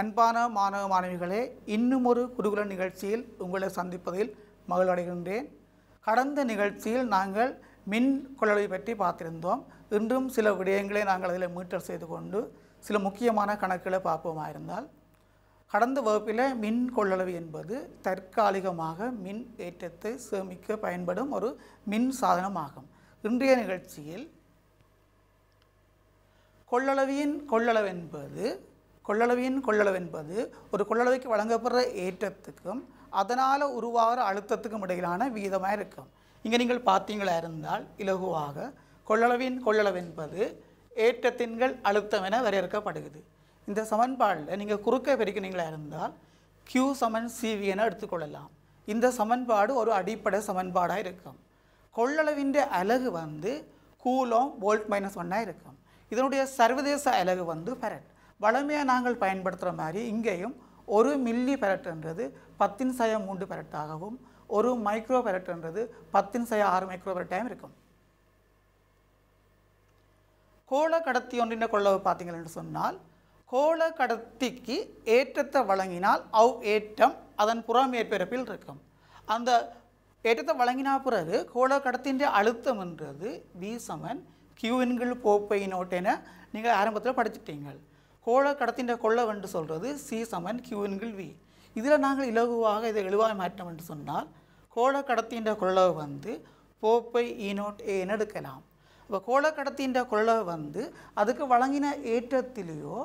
அன்பான மாணவ மாணவிகளே இன்னும் ஒரு குருகுல நிகழ்ச்சியில் உங்களை சந்திப்பதில் மகிழ்வடைகின்றேன் கடந்த நிகழ்ச்சியில் நாங்கள் மின் கொள்ளளவை பற்றி பார்த்திருந்தோம் இன்றும் சில விடயங்களை நாங்கள் அதில் மீட்டர் செய்து கொண்டு சில முக்கியமான கணக்குகளை பார்ப்போமா இருந்தால் கடந்த வகுப்பில் மின் கொள்ளளவு என்பது தற்காலிகமாக மின் ஏற்றத்தை சேமிக்க பயன்படும் ஒரு மின் சாதனமாகும் இன்றைய நிகழ்ச்சியில் கொள்ளளவியின் கொள்ளளவு என்பது கொள்ளளவின் கொள்ளளவு என்பது ஒரு கொள்ளளவுக்கு வழங்கப்படுற ஏற்றத்துக்கும் அதனால் உருவாகிற அழுத்தத்துக்கும் இடையிலான வீதமாக இருக்கும் இங்கே நீங்கள் பார்த்தீங்களா இருந்தால் இலகுவாக கொள்ளளவின் கொள்ளளவு என்பது ஏற்றத்தின்கள் அழுத்தம் என வரையறுக்கப்படுகிறது இந்த சமன்பாடில் நீங்கள் குறுக்க பிரிக்கிறீங்களா இருந்தால் கியூ சமன் சிவி என எடுத்துக்கொள்ளலாம் இந்த சமன்பாடு ஒரு அடிப்படை சமன்பாடாக இருக்கும் கொள்ளளவின் அலகு வந்து கூலோம் வோல்ட் மைனஸ் ஒன்னாக இருக்கும் இதனுடைய சர்வதேச அலகு வந்து பரட் வளமையாக நாங்கள் பயன்படுத்துகிற மாதிரி இங்கேயும் ஒரு மில்லி பெரட்டுன்றது பத்தின் சய மூன்று பெரட்டாகவும் ஒரு மைக்ரோ பெரட்டுன்றது பத்தின் சய ஆறு மைக்ரோ பெரட்டாகவும் இருக்கும் கோள கடத்தி ஒன்றின கொள்ளவு பார்த்தீங்கள் என்று சொன்னால் கோள கடத்திக்கு ஏற்றத்தை வழங்கினால் அவ் ஏற்றம் அதன் புறம் மேற்பரப்பில் இருக்கும் அந்த ஏற்றத்தை வழங்கினா பிறகு கோள கடத்தின் அழுத்தம் என்றது வி சமன் கியூவின்கள் போப்பை நோட் நீங்கள் ஆரம்பத்தில் படிச்சுட்டீங்கள் கோள கடத்தின்ற கொள்ளம் என்று சொல்கிறது சி சமன் கியூன்கள் வி இதில் நாங்கள் இலகுவாக இதை இழுவாய் மாற்றம் என்று சொன்னால் கோள கடத்தின்ற கொள்ளவு வந்து போப்பை இ நோட் ஏன்னு எடுக்கலாம் இப்போ கோள கடத்தின்ற கொள்ளவு வந்து அதுக்கு வழங்கின ஏற்றத்திலேயோ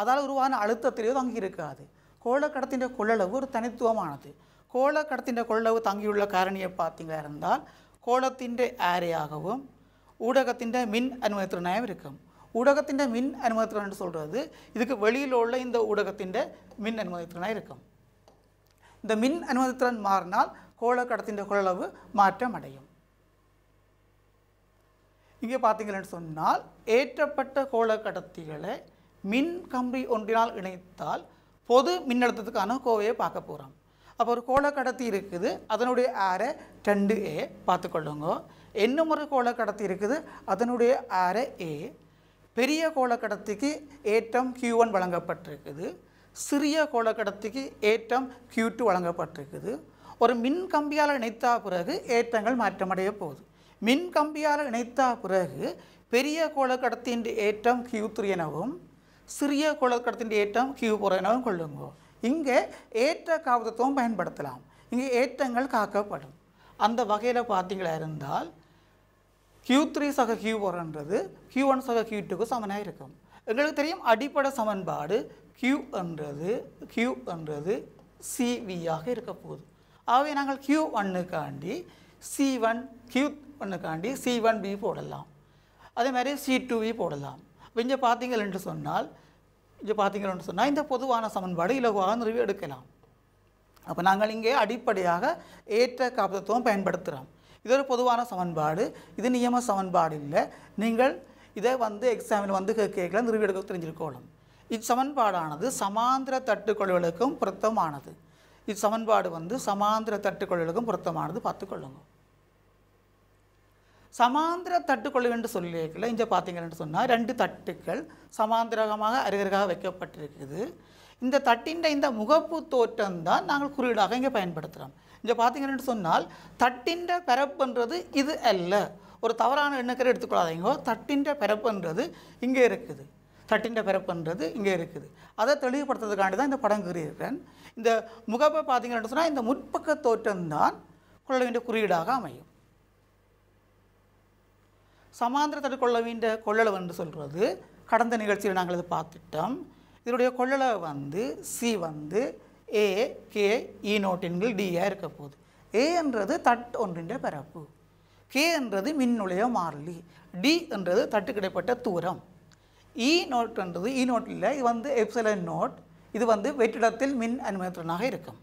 அதால் உருவான அழுத்தத்திலேயோ தங்கி இருக்காது கோள கடத்தின்ற கொள்ளளவு ஒரு தனித்துவமானது கோள கடத்தின்ற கொள்ளவு தங்கியுள்ள காரணியை பார்த்தீங்களா இருந்தால் கோளத்தின் ஆரையாகவும் ஊடகத்தின் மின் அனுமதி அனுமதித்திறனாயும் இருக்கும் ஊடகத்தின் மின் அனுமதித்திறன் சொல்கிறது இதுக்கு வெளியில் உள்ள இந்த ஊடகத்தின் மின் அனுமதித்திறனாக இருக்கும் இந்த மின் அனுமதித்திறன் மாறினால் கோளக்கடத்தின் கொள்ளளவு மாற்றம் அடையும் இங்கே பார்த்தீங்கன்னு சொன்னால் ஏற்றப்பட்ட கோளக்கடத்திகளை மின் கம்பி ஒன்றினால் இணைத்தால் பொது மின்னழுத்தத்துக்கான கோவையை பார்க்க போகிறோம் அப்போ ஒரு கோளக்கடத்தி இருக்குது அதனுடைய ஆரை ரெண்டு ஏ பார்த்துக்கொள்ளுங்க இன்னும் ஒரு கோளக்கடத்தி இருக்குது அதனுடைய ஆரை ஏ பெரிய கோளக்கடத்திக்கு ஏற்றம் Q1 ஒன் வழங்கப்பட்டிருக்குது சிறிய கோளக்கடத்திக்கு ஏற்றம் Q2 டூ வழங்கப்பட்டிருக்குது ஒரு மின் கம்பியால் இணைத்தா பிறகு ஏற்றங்கள் மாற்றமடைய போகுது மின் கம்பியால் இணைத்தா பிறகு பெரிய கோளக்கடத்தின் ஏற்றம் கியூ த்ரீ எனவும் சிறிய கோளக்கடத்தின் ஏற்றம் கியூ ஃபோர் எனவும் கொள்ளுங்கோ இங்கே ஏற்ற காவதத்துவம் பயன்படுத்தலாம் இங்கே ஏற்றங்கள் காக்கப்படும் அந்த வகையில் பார்த்தீங்களா இருந்தால் கியூ த்ரீ சக கியூ ஒன்றது கியூ ஒன் சக கியூ டூக்கு சமனாக இருக்கும் எங்களுக்கு தெரியும் அடிப்படை சமன்பாடு கியூ என்றது கியூ என்றது சிவியாக இருக்க போகுது ஆகவே நாங்கள் கியூ ஒன்னுக்காண்டி சி ஒன் கியூ ஒன்னுக்காண்டி சி ஒன் பி போடலாம் அதே மாதிரி சி டூ வி போடலாம் இப்போ பார்த்தீங்கள் என்று சொன்னால் இங்கே என்று சொன்னால் இந்த பொதுவான சமன்பாடு இலகுவாக நிறுவி எடுக்கலாம் அப்போ நாங்கள் இங்கே அடிப்படையாக ஏற்ற காப்பதத்துவம் பயன்படுத்துகிறோம் இது ஒரு பொதுவான சமன்பாடு இது நியம சமன்பாடு இல்லை நீங்கள் இதை வந்து எக்ஸாமில் வந்து கேட்கல நிறுவிடுக்க தெரிஞ்சிருக்கோம் இச்சமன்பாடானது சமாந்திர தட்டுக்கொள்களுக்கும் பொருத்தமானது இச்சமன்பாடு வந்து சமாந்திர தட்டுக்கொள்களுக்கும் பொருத்தமானது பார்த்துக்கொள்ளுங்க சமாந்திர தட்டுக்கொள்ளு என்று சொல்லியிருக்கல இங்கே பார்த்தீங்கன்னு சொன்னால் ரெண்டு தட்டுக்கள் சமாந்திரகமாக அருகருகாக வைக்கப்பட்டிருக்குது இந்த தட்டின் இந்த முகப்பு தோற்றம் தான் நாங்கள் குறியீடாக இங்கே பயன்படுத்துகிறோம் இங்கே பார்த்தீங்கன்னு சொன்னால் தட்டின்ற பிறப்புன்றது இது அல்ல ஒரு தவறான எண்ணக்கரை எடுத்துக்கொள்ளாதீங்க தட்டின்ற பிறப்புன்றது இங்கே இருக்குது தட்டின்ற பிறப்புன்றது இங்கே இருக்குது அதை தெளிவுபடுத்துறதுக்காண்டி தான் இந்த படம் கூறியிருக்கிறேன் இந்த முகப்பை பார்த்தீங்கன்னு சொன்னால் இந்த முற்பக்க தோற்றம்தான் கொள்ள வேண்டிய குறியீடாக அமையும் சமாந்திர தடு கொள்ள கொள்ளளவு என்று சொல்கிறது கடந்த நிகழ்ச்சியில் நாங்கள் இதை பார்த்துட்டோம் இதனுடைய கொள்ளளவு வந்து சி வந்து A K E nought D டியாக இருக்க போகுது ஏ என்றது தட் ஒன்றின் பரப்பு கே என்றது மின்னுளைய மாறிலி டி என்றது தட்டுக்கிடைப்பட்ட தூரம் இ e நோட் என்றது இ e நோட்டில் இல்லை இது வந்து எப்சலன் நோட் இது வந்து வெற்றிடத்தில் மின் அனுமதித்திறனாக இருக்கும்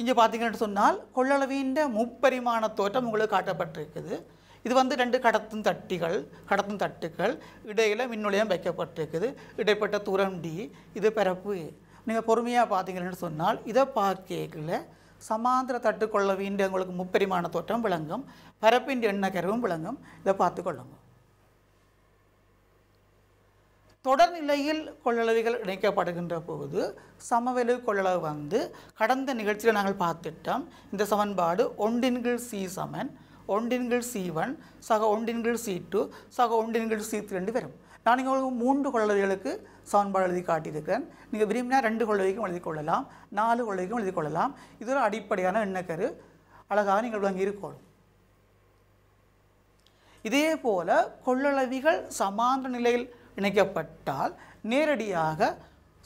இங்கே பார்த்தீங்கன்னு சொன்னால் கொள்ளளவின் முப்பரிமாண தோற்றம் உங்களுக்கு காட்டப்பட்டிருக்குது இது வந்து ரெண்டு கடத்தும் தட்டிகள் கடத்தும் தட்டுக்கள் இடையில் மின்னுலையம் வைக்கப்பட்டிருக்குது இடைப்பட்ட தூரம் டி இது பிறப்பு நீங்கள் பொறுமையாக பார்த்தீங்கன்னு சொன்னால் இதை பார்க்கல சமாந்திர கொள்ள வேண்டிய உங்களுக்கு முப்பரிமாண தோற்றம் விளங்கும் பரப்பின் எண்ணக்கருவும் விளங்கும் இதை கொள்ளுங்க தொடர்நிலையில் கொள்ளளவுகள் இணைக்கப்படுகின்ற போது சமவெளி கொள்ளளவு வந்து கடந்த நிகழ்ச்சியில் நாங்கள் பார்த்துட்டோம் இந்த சமன்பாடு ஒன்றின் கீழ் சி சமன் ഒണ്ടിൻകിൾ സി വൺ സഹ ഒണ്ടിൻകിൾ സി ടു സഹ ஒன்றின்கள் சீத்திரண்டு வரும் நான் இங்கே உங்களுக்கு மூன்று கொள்ளதைகளுக்கு சமன்பாடு எழுதி காட்டியிருக்கிறேன் நீங்கள் விரும்பினா ரெண்டு கொள்ளதைக்கும் எழுதி கொள்ளலாம் நாலு கொள்ளதைக்கும் எழுதி கொள்ளலாம் இது ஒரு அடிப்படையான எண்ணக்கரு அழகாக நீங்கள் விளங்கி இருக்கணும் இதே போல் கொள்ளளவிகள் சமாந்த நிலையில் இணைக்கப்பட்டால் நேரடியாக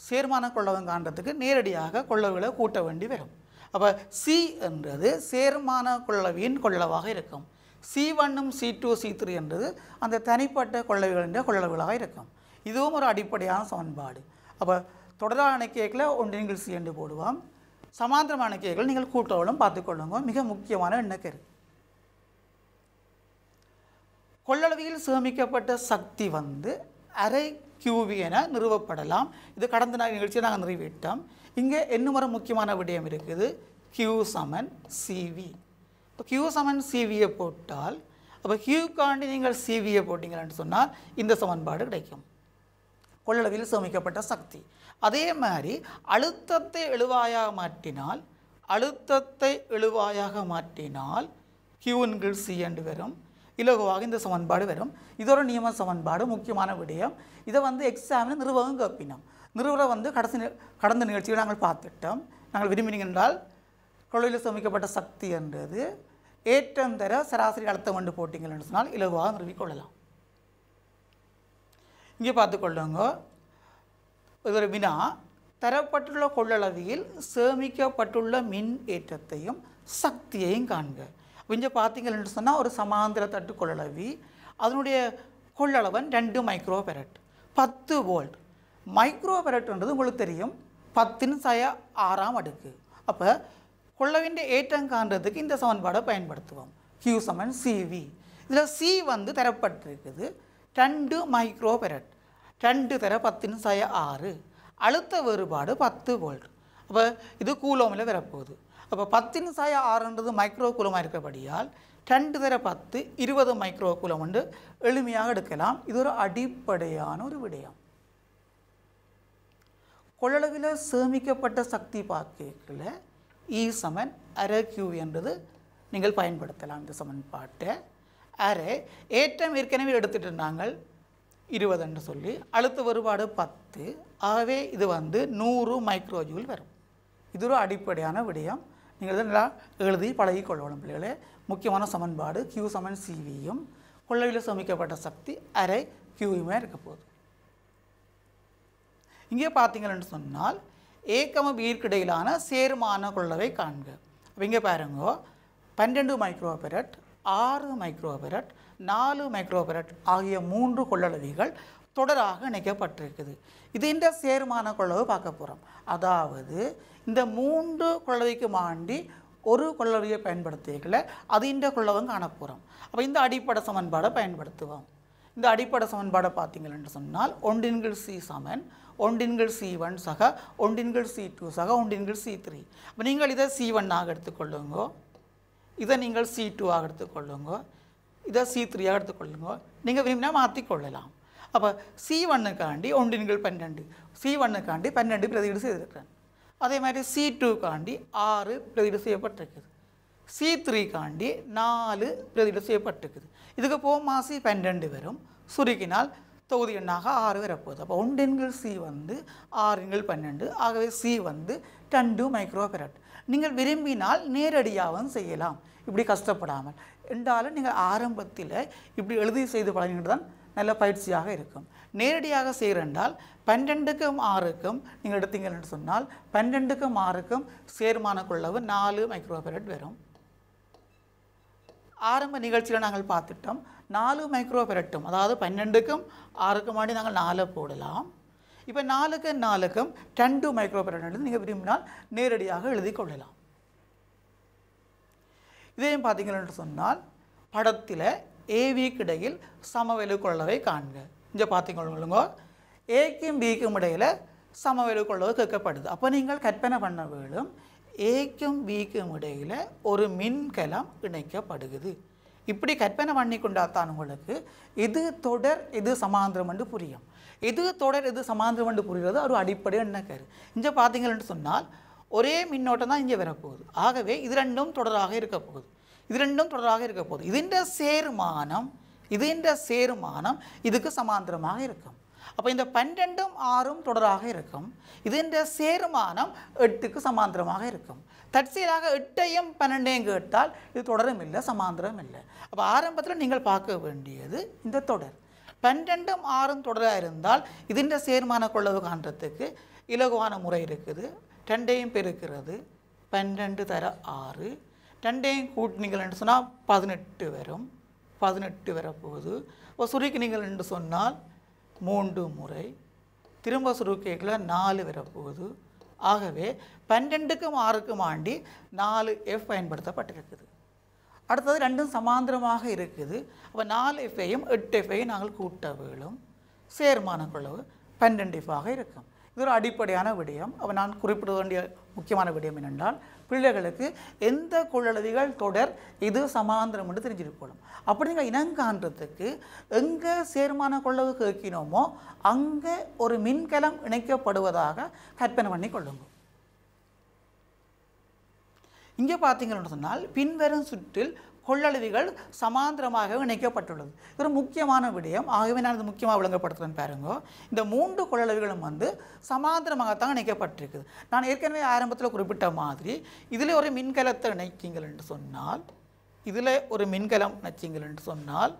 சேர்மான காண்றதுக்கு நேரடியாக கொள்ளவுகளை கூட்ட வேண்டி வரும் அப்போ சி என்றது சேர்மான கொள்ளவியின் கொள்ளவாக இருக்கும் சி ஒன்னும் சி டூ சி த்ரீ என்றது அந்த தனிப்பட்ட கொள்ளவிகள் என்ற கொள்ளவிகளாக இருக்கும் இதுவும் ஒரு அடிப்படையான சமன்பாடு அப்போ தொடரான கேக்கில் ஒன்று நீங்கள் சி என்று போடுவோம் சமாந்திரமான அணைக்கைகள் நீங்கள் கூட்டவளும் பார்த்துக்கொள்ளுங்க மிக முக்கியமான எண்ணக்கரு கொள்ளளவியில் சேமிக்கப்பட்ட சக்தி வந்து அரை கியூவி என நிறுவப்படலாம் இது கடந்த நாள் நிகழ்ச்சியை நாங்கள் நிறைவேற்றோம் இங்கே இன்னும் ஒரு முக்கியமான விடயம் இருக்குது கியூ சமன் சிவி இப்போ கியூ சமன் சிவியை போட்டால் அப்போ கியூக்காண்டி நீங்கள் சிவியை போட்டிங்கன்னு சொன்னால் இந்த சமன்பாடு கிடைக்கும் கொள்ளளவில் சேமிக்கப்பட்ட சக்தி அதே மாதிரி அழுத்தத்தை எழுவாயாக மாற்றினால் அழுத்தத்தை எழுவாயாக மாற்றினால் கியூன் கீழ் சி என்று வரும் இலகுவாக இந்த சமன்பாடு வரும் இதோட நியம சமன்பாடு முக்கியமான விடயம் இதை வந்து எக்ஸாமில் நிர்வாகம் கேப்பினோம் நிறுவனம் வந்து கடைசி கடந்த நிகழ்ச்சியை நாங்கள் பார்த்துட்டோம் நாங்கள் என்றால் கொள்ளையில் சுமிக்கப்பட்ட சக்தி என்றது ஏற்றம் தர சராசரி அழுத்தம் கொண்டு போட்டிங்கள்னு சொன்னால் இலவாக நிறுவிக்கொள்ளலாம் இங்கே பார்த்துக்கொள்ளுங்க இது ஒரு வினா தரப்பட்டுள்ள கொள்ளளவியில் சேமிக்கப்பட்டுள்ள மின் ஏற்றத்தையும் சக்தியையும் காண்க இங்கே பார்த்தீங்கன்னு சொன்னால் ஒரு சமாந்திர தட்டு கொள்ளளவி அதனுடைய கொள்ளளவன் ரெண்டு மைக்ரோ பெரட் பத்து வோல்ட் മൈക്രോവരട്ടുണ്ടത് உங்களுக்கு தெரியும் பத்தின் സയ ആറാം அடுக்கு அப்போ கொள்ளவின் ஏற்றம் காண்றதுக்கு இந்த சமன்பாடை பயன்படுத்துவோம் கியூ சமன் சிவி இதில் சி வந்து தரப்பட்டிருக்குது ரெண்டு மைக்ரோ பெரட் ரெண்டு தர பத்தின் சய ஆறு அழுத்த வேறுபாடு பத்து வோல்ட் அப்போ இது கூலோமில் வரப்போகுது அப்போ பத்தின் சாய ஆறுன்றது மைக்ரோ கூலமாக இருக்கிறபடியால் ரெண்டு தர பத்து இருபது மைக்ரோ கூலம் வந்து எளிமையாக எடுக்கலாம் இது ஒரு அடிப்படையான ஒரு விடயம் கொள்ளளவில் சேமிக்கப்பட்ட சக்தி பாக்கெட்டில் இ e சமன் அரை கியூ என்றது நீங்கள் பயன்படுத்தலாம் இந்த சமன்பாட்டை அரை ஏற்றம் ஏற்கனவே இருந்தாங்க இருபது இருபதுன்னு சொல்லி அழுத்த வேறுபாடு பத்து ஆகவே இது வந்து நூறு மைக்ரோஜூல் வரும் இது ஒரு அடிப்படையான விடயம் நீங்கள் நல்லா எழுதி பழகி கொள்ளணும் பிள்ளைகளே முக்கியமான சமன்பாடு கியூ சமன் சிவியும் கொள்ளையில் சேமிக்கப்பட்ட சக்தி அரை கியூயுமே இருக்க போகுது இங்கே பார்த்தீங்கன்னு சொன்னால் ஏக்கம பீர்க்கிடையிலான இடையிலான கொள்ளவை காண்க அப்போ இங்கே பாருங்கோ பன்னெண்டு மைக்ரோபெரட் ஆறு மைக்ரோபெரட் நாலு மைக்ரோபெரட் ஆகிய மூன்று கொள்ளளவிகள் தொடராக இணைக்கப்பட்டிருக்குது இது இந்த சேருமான கொள்ளவு பார்க்க போகிறோம் அதாவது இந்த மூன்று கொள்ளவைக்கு மாண்டி ஒரு கொள்ளவையை பயன்படுத்திக்கல அது இந்த கொள்ளவும் காணப்போகிறோம் அப்போ இந்த அடிப்படை சமன்பாடை பயன்படுத்துவோம் இந்த அடிப்படை சமன்பாடை பார்த்தீங்கன்னு சொன்னால் ஒன்றின் சி சமன் ஒன்றின்கள் சி ஒன் சக ஒன்றின்கள் சி டூ சக ஒன்றின்கள் சி த்ரீ அப்போ நீங்கள் இதை சி ஒன்னாக எடுத்துக்கொள்ளுங்க இதை நீங்கள் சி டூவாக எடுத்துக்கொள்ளுங்க இதை சி த்ரீயாக எடுத்துக்கொள்ளுங்க நீங்கள் விரும்பினா மாற்றிக்கொள்ளலாம் அப்போ சி ஒன்னுக்காண்டி ஒன்றின்கள் பன்னெண்டு சி ஒன்னுக்காண்டி பன்னெண்டு பிரதீடு செய்திருக்கிறேன் அதே மாதிரி சி டூக்காண்டி ஆறு பிரதீடு செய்யப்பட்டிருக்குது சி த்ரீக்காண்டி நாலு பிரதிபலிப்பு செய்யப்பட்டிருக்குது இதுக்கு போமாசி பன்னெண்டு வரும் சுருக்கினால் தொகுதி எண்ணாக ஆறு வரப்போகுது அப்போ ஒன்றெண்கள் சி வந்து ஆறு பன்னெண்டு ஆகவே சி வந்து டன் டு பெரட் நீங்கள் விரும்பினால் நேரடியாகவும் செய்யலாம் இப்படி கஷ்டப்படாமல் என்றாலும் நீங்கள் ஆரம்பத்தில் இப்படி எழுதி செய்து பழகிட்டு தான் நல்ல பயிற்சியாக இருக்கும் நேரடியாக செய்கிறென்றால் பன்னெண்டுக்கும் ஆறுக்கும் நீங்கள் எடுத்தீங்கன்னு சொன்னால் பன்னெண்டுக்கும் ஆறுக்கும் சேர்மான கொள்ளவு நாலு மைக்ரோபெரட் வரும் ஆரம்ப நிகழ்ச்சியில் நாங்கள் பார்த்துட்டோம் நாலு மைக்ரோ பெரட்டும் அதாவது பன்னெண்டுக்கும் ஆறுக்கும் ஆடி நாங்கள் நாலு போடலாம் இப்போ நாலுக்கு நாலுக்கும் ரெண்டு மைக்ரோ பெரட் நீங்கள் விரும்பினால் நேரடியாக எழுதி கொள்ளலாம் இதையும் பார்த்தீங்கன்னு சொன்னால் படத்தில் ஏவிக்கு இடையில் சமவெளி கொள்ளவை காண்க இங்கே பார்த்தீங்க ஏக்கும் பிக்கும் இடையில் சமவெளி கொள்ளவை கேட்கப்படுது அப்போ நீங்கள் கற்பனை பண்ண வேலும் ஏக்கும் பிக்கும் இடையில் ஒரு மின்கலம் இணைக்கப்படுகிறது இப்படி கற்பனை பண்ணி கொண்டாத்தானுங்களுக்கு இது தொடர் இது சமாந்திரம் என்று புரியும் இது தொடர் இது சமாந்திரம் என்று புரிகிறது ஒரு அடிப்படை என்ன கரு இங்கே பார்த்தீங்கன்னு சொன்னால் ஒரே மின்னோட்டம் தான் இங்கே வரப்போகுது ஆகவே இது ரெண்டும் தொடராக இருக்க போகுது இது ரெண்டும் தொடராக இருக்க போகுது இதுன்ற சேர்மானம் இதுன்ற சேர்மானம் இதுக்கு சமாந்திரமாக இருக்கும் அப்போ இந்த பன்னெண்டும் ஆறும் தொடராக இருக்கும் இதுன்ற சேருமானம் எட்டுக்கு சமாந்திரமாக இருக்கும் தற்செயலாக எட்டையும் பன்னெண்டையும் கேட்டால் இது தொடரும் இல்லை சமாந்திரம் இல்லை அப்போ ஆரம்பத்தில் நீங்கள் பார்க்க வேண்டியது இந்த தொடர் பன்னெண்டும் ஆறும் தொடராக இருந்தால் இதுன்ற சேர்மான கொள்ளவு காண்றதுக்கு இலகுவான முறை இருக்குது ரெண்டையும் பெருக்கிறது பன்னெண்டு தர ஆறு ரெண்டையும் என்று சொன்னால் பதினெட்டு வரும் பதினெட்டு வரப்போகுது இப்போ என்று சொன்னால் மூன்று முறை திரும்ப சுருக்கைகள நாலு வரப்போகுது ஆகவே பன்னெண்டுக்கும் ஆறுக்கும் ஆண்டி நாலு எஃப் பயன்படுத்தப்பட்டிருக்குது அடுத்தது ரெண்டும் சமாந்திரமாக இருக்குது அப்போ நாலு எஃப்ஐயும் எட்டு எஃப்ஐயும் நாங்கள் கூட்ட வேலும் சேர்மான குழவு பன்னெண்டு ஆக இருக்கும் இது ஒரு அடிப்படையான விடயம் அப்போ நான் குறிப்பிட வேண்டிய முக்கியமான விடயம் என்னென்றால் பிள்ளைகளுக்கு எந்த குழலதிகள் தொடர் இது சமாந்திரம் என்று தெரிஞ்சிருக்கணும் அப்படி நீங்கள் இனங்காண்றதுக்கு எங்கே சேர்மான கொள்ளவு கேட்கினோமோ அங்கே ஒரு மின்கலம் இணைக்கப்படுவதாக கற்பனை பண்ணி கொள்ளுங்கள் இங்கே பார்த்தீங்கன்னு சொன்னால் பின்வரும் சுற்றில் கொள்ளளவிகள் சமாந்திரமாக இணைக்கப்பட்டுள்ளது இது ஒரு முக்கியமான விடயம் ஆகவே நான் இது முக்கியமாக விளங்கப்படுத்துகிறேன் பாருங்க இந்த மூன்று கொள்ளளவிகளும் வந்து சமாந்திரமாகத்தான் இணைக்கப்பட்டிருக்குது நான் ஏற்கனவே ஆரம்பத்தில் குறிப்பிட்ட மாதிரி இதில் ஒரு மின்கலத்தை இணைச்சிங்கள் என்று சொன்னால் இதில் ஒரு மின்கலம் இணைச்சிங்கள் என்று சொன்னால்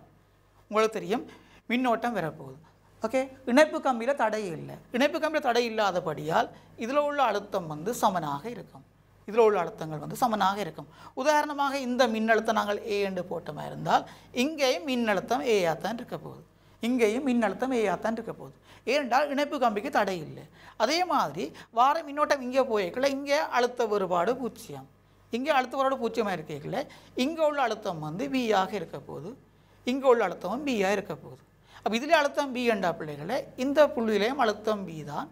உங்களுக்கு தெரியும் மின்னோட்டம் வரப்போகுது ஓகே இணைப்பு கம்பியில் தடை இல்லை இணைப்பு கம்பியில் தடை இல்லாதபடியால் இதில் உள்ள அழுத்தம் வந்து சமனாக இருக்கும் இதில் உள்ள அழுத்தங்கள் வந்து சமனாக இருக்கும் உதாரணமாக இந்த மின்னழுத்தம் நாங்கள் ஏ என்று போட்டமாக இருந்தால் இங்கேயும் மின்னழுத்தம் ஏயாக தான் இருக்க போகுது இங்கேயும் மின்னழுத்தம் ஏயாக தான் இருக்க போகுது ஏனென்றால் இணைப்பு கம்பிக்கு தடை இல்லை அதே மாதிரி வார மின்னோட்டம் இங்கே போயிருக்கல இங்கே அழுத்த வேறுபாடு பூச்சியம் இங்கே அழுத்த அழுத்தவரோட பூச்சியமாக இருக்கீங்கள இங்கே உள்ள அழுத்தம் வந்து பியாக இருக்க போகுது இங்கே உள்ள அழுத்தமும் பியாக இருக்க போகுது அப்போ இதில் அழுத்தம் பி என்றா பிள்ளைகளை இந்த புள்ளியிலையும் அழுத்தம் பி தான்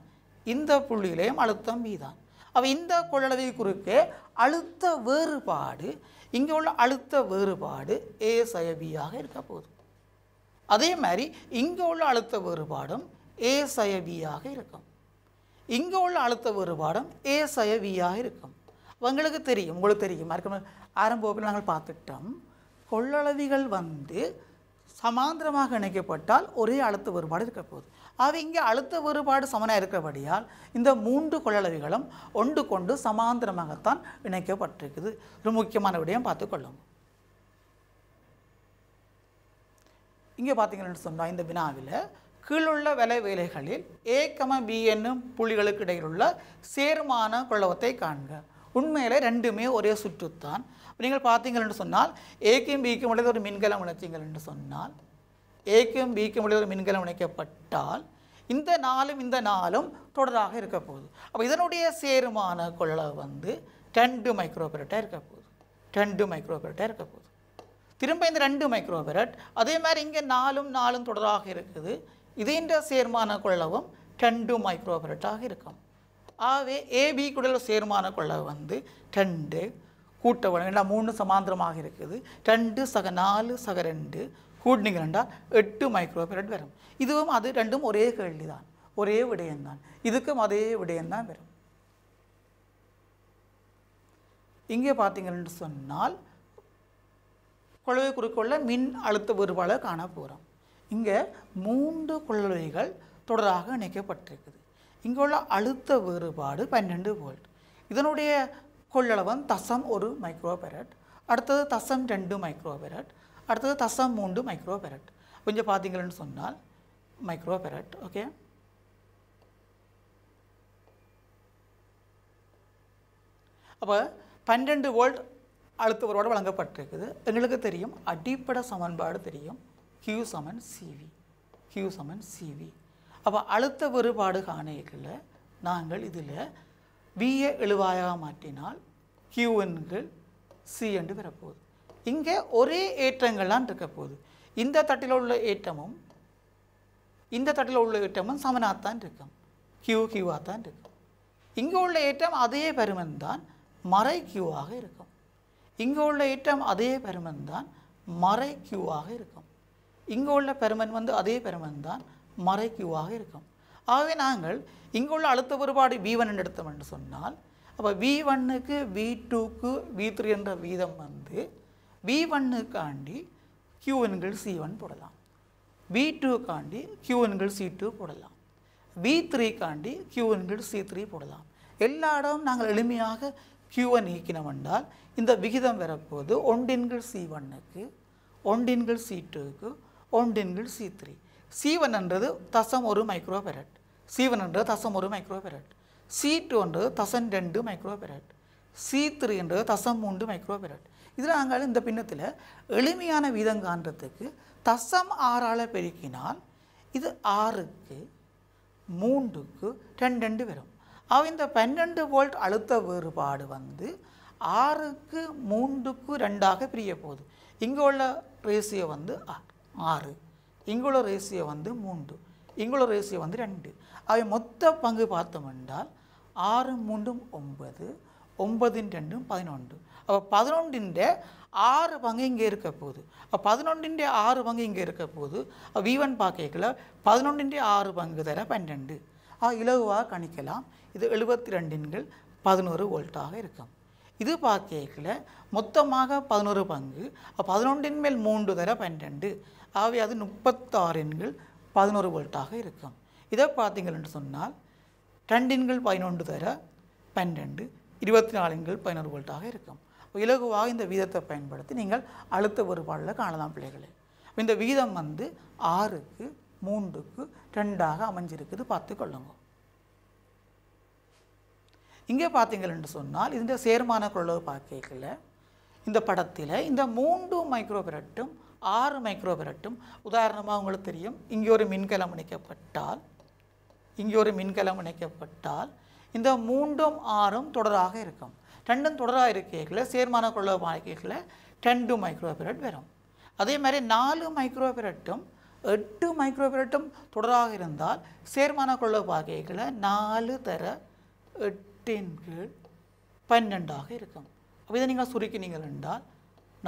இந்த புள்ளியிலையும் அழுத்தம் பி தான் அப்போ இந்த கொள்ளளவை குறுக்கே அழுத்த வேறுபாடு இங்கே உள்ள அழுத்த வேறுபாடு ஏ சயபியாக இருக்க போகுது அதே மாதிரி இங்கே உள்ள அழுத்த வேறுபாடும் ஏ சயபியாக இருக்கும் இங்கே உள்ள அழுத்த வேறுபாடும் ஏ சயவியாக இருக்கும் உங்களுக்கு தெரியும் உங்களுக்கு தெரியும் ஆரம்பத்தில் நாங்கள் பார்த்துட்டோம் கொள்ளளவிகள் வந்து சமாந்திரமாக இணைக்கப்பட்டால் ஒரே அழுத்த வேறுபாடு இருக்க போகுது அவ இங்கே அழுத்த வேறுபாடு சமனாக இருக்கிறபடியால் இந்த மூன்று கொள்ளளவிகளும் ஒன்று கொண்டு சமாந்திரமாகத்தான் இணைக்கப்பட்டிருக்குது ஒரு முக்கியமான விடயம் பார்த்துக்கொள்ளும் இங்கே பார்த்தீங்கன்னு சொன்னால் இந்த வினாவில் கீழுள்ள விலை வேலைகளில் ஏ கம பி என்னும் புள்ளிகளுக்கு இடையிலுள்ள சேர்மான குழவத்தை காண்க உண்மையில் ரெண்டுமே ஒரே சுற்றுத்தான் நீங்கள் என்று சொன்னால் ஏக்கும் பிக்கும் உள்ளது ஒரு மின்கலம் என்று சொன்னால் ஏக்கும் பிக்கும் உடைய ஒரு மின்கலம் இணைக்கப்பட்டால் இந்த நாளும் இந்த நாளும் தொடராக இருக்க போகுது அப்போ இதனுடைய சேருமான கொள்ளளவு வந்து ரெண்டு மைக்ரோபெரட்டாக இருக்க போகுது ரெண்டு மைக்ரோபெரட்டாக இருக்க போகுது திரும்ப இந்த ரெண்டு மைக்ரோபெரட் அதே மாதிரி இங்கே நாலும் நாலும் தொடராக இருக்குது இதுன்ற சேர்மான கொள்ளவும் ரெண்டு மைக்ரோபெரட்டாக இருக்கும் ஆகவே ஏபி கூட சேர்மான கொள்ளவு வந்து ரெண்டு கூட்ட உடனே மூணு சமாந்திரமாக இருக்குது ரெண்டு சக நாலு சக ரெண்டு கூட்டினீங்க ரெண்டா எட்டு மைக்ரோ வரும் இதுவும் அது ரெண்டும் ஒரே கேள்வி தான் ஒரே விடயம்தான் இதுக்கும் அதே விடயம்தான் வரும் இங்கே பார்த்தீங்கன்னு சொன்னால் குழவை குறுக்குள்ள மின் அழுத்த வேறுபாடு காண போகிறோம் இங்கே மூன்று குழவைகள் தொடராக இணைக்கப்பட்டிருக்குது இங்கே உள்ள அழுத்த வேறுபாடு பன்னெண்டு வோல்ட் இதனுடைய கொள்ளளவன் தசம் ஒரு மைக்ரோ அடுத்தது தசம் ரெண்டு மைக்ரோபெரட் அடுத்தது தசம் மூன்று மைக்ரோ பெரட் கொஞ்சம் பார்த்தீங்கன்னு சொன்னால் மைக்ரோ பெரட் ஓகே அப்போ பன்னெண்டு வோல்ட் அழுத்தவரோடு வழங்கப்பட்டிருக்குது எங்களுக்கு தெரியும் அடிப்படை சமன்பாடு தெரியும் கியூ சமன் சிவி கியூ சமன் சிவி அப்போ அழுத்த வேறுபாடு காணிகளில் நாங்கள் இதில் விஏ எழுவாயாக மாற்றினால் கியூ என்கள் சி என்று பெறப்போகுது இங்கே ஒரே ஏற்றங்கள்லாம் இருக்க போகுது இந்த தட்டில் உள்ள ஏற்றமும் இந்த தட்டில் உள்ள ஏற்றமும் சமனாகத்தான் இருக்கும் கியூ கியூவாக தான் இருக்கும் இங்கே உள்ள ஏற்றம் அதே பருமன் தான் மறை கியூவாக இருக்கும் இங்கே உள்ள ஏற்றம் அதே பருமன் தான் மறை கியூவாக இருக்கும் இங்கே உள்ள பெருமன் வந்து அதே பெருமன் தான் மறை கியூவாக இருக்கும் ஆகவே நாங்கள் இங்கே உள்ள அழுத்த ஒருபாடு வி ஒன் எடுத்தோம் என்று சொன்னால் அப்போ வி ஒன்னுக்கு வி டூக்கு வி த்ரீ என்ற வீதம் வந்து பி ஒன்னுக்காண்டி கியூஎன்கள் சி ஒன் போடலாம் பி டூக்காண்டி கியூஎன்கள் சி டூ போடலாம் பி த்ரீக்காண்டி கியூஎன்கள் சி த்ரீ போடலாம் எல்லாடம் நாங்கள் எளிமையாக கியூவை இக்கின வண்டால் இந்த விகிதம் வரப்போது ஒன்றின்கள் சி ஒன்னுக்கு ஒன்றின்கள் சி டூக்கு ஒன்றின்கள் சி த்ரீ சி ஒன்ன்றது தசம் ஒரு மைக்ரோ பெரட் சி தசம் ஒரு மைக்ரோ பெரட் சி டூன்றது தசம் ரெண்டு மைக்ரோ பெரட் சி த்ரீன்றது தசம் 3 மைக்ரோ பெரட் இதில் நாங்கள் இந்த பின்னத்தில் எளிமையான வீதம் காண்றதுக்கு தசம் ஆறால் பெருக்கினால் இது ஆறுக்கு மூன்றுக்கு ரெண்டு ரெண்டு வரும் அவள் இந்த பன்னெண்டு வோல்ட் அழுத்த வேறுபாடு வந்து ஆறுக்கு மூன்றுக்கு ரெண்டாக பிரிய போகுது இங்கே உள்ள ரேசியோ வந்து ஆறு இங்குள்ள ரேசியோ வந்து மூன்று இங்குள்ள ரேசியோ வந்து ரெண்டு அவை மொத்த பங்கு பார்த்தோம் என்றால் ஆறு மூன்றும் ஒன்பது ஒன்பதின் ரெண்டும் பதினொன்று அப்போ பதினொன்றின் ஆறு പങ്ക് இங்கே இருக்க போகுது அப்போ பதினொன்றின் ஆறு പങ്ക് இங்கே இருக்க போகுது வி ஒன் പാക്കേക്കിൽ பதினொன்றின் ஆறு பங்கு தர பன்னெண்டு ஆ இலகுவாக கணிக்கலாம் இது எழுபத்தி ரெண்டின்கள் பதினோரு வோல்ட்டாக இருக்கும் இது பாக்கேக்கில் மொத்தமாக பதினோரு பங்கு பதினொன்றின் மேல் மூன்று தர பன்னெண்டு ஆகவே அது முப்பத்தாறின்கள் பதினோரு வோல்ட்டாக இருக்கும் இதை என்று சொன்னால் ரெண்டின்கள் பதினொன்று தர பன்னெண்டு இருபத்தி நாலுன்கள் பதினோரு வோல்ட்டாக இருக்கும் இலகுவாக இந்த வீதத்தை பயன்படுத்தி நீங்கள் அழுத்த ஒருபாடில் காணலாம் பிள்ளைகளே இந்த வீதம் வந்து ஆறுக்கு மூன்றுக்கு ரெண்டாக அமைஞ்சிருக்குது பார்த்து கொள்ளுங்க இங்கே என்று சொன்னால் இந்த சேர்மான குழலவு பார்க்கல இந்த படத்தில் இந்த மூன்று மைக்ரோபிரட்டும் ஆறு மைக்ரோபிரட்டும் உதாரணமாக உங்களுக்கு தெரியும் இங்கே ஒரு மின்கலம் இணைக்கப்பட்டால் இங்கே ஒரு மின்கலம் இணைக்கப்பட்டால் இந்த மூன்றும் ஆறும் தொடராக இருக்கும் ரெண்டும் தொடராக இருக்கைகளில் சேர்மான கொள்ள வாழ்க்கைகளில் டென் டு மைக்ரோபிரட் வரும் அதே மாதிரி நாலு மைக்ரோபிரட்டும் எட்டு மைக்ரோபிரட்டும் தொடராக இருந்தால் சேர்மான கொள்ள வாழ்க்கைகளை நாலு தர எட்டின் கீழ் பன்னெண்டாக இருக்கும் அப்போ இதை நீங்கள் சுருக்கினீங்கள் என்றால்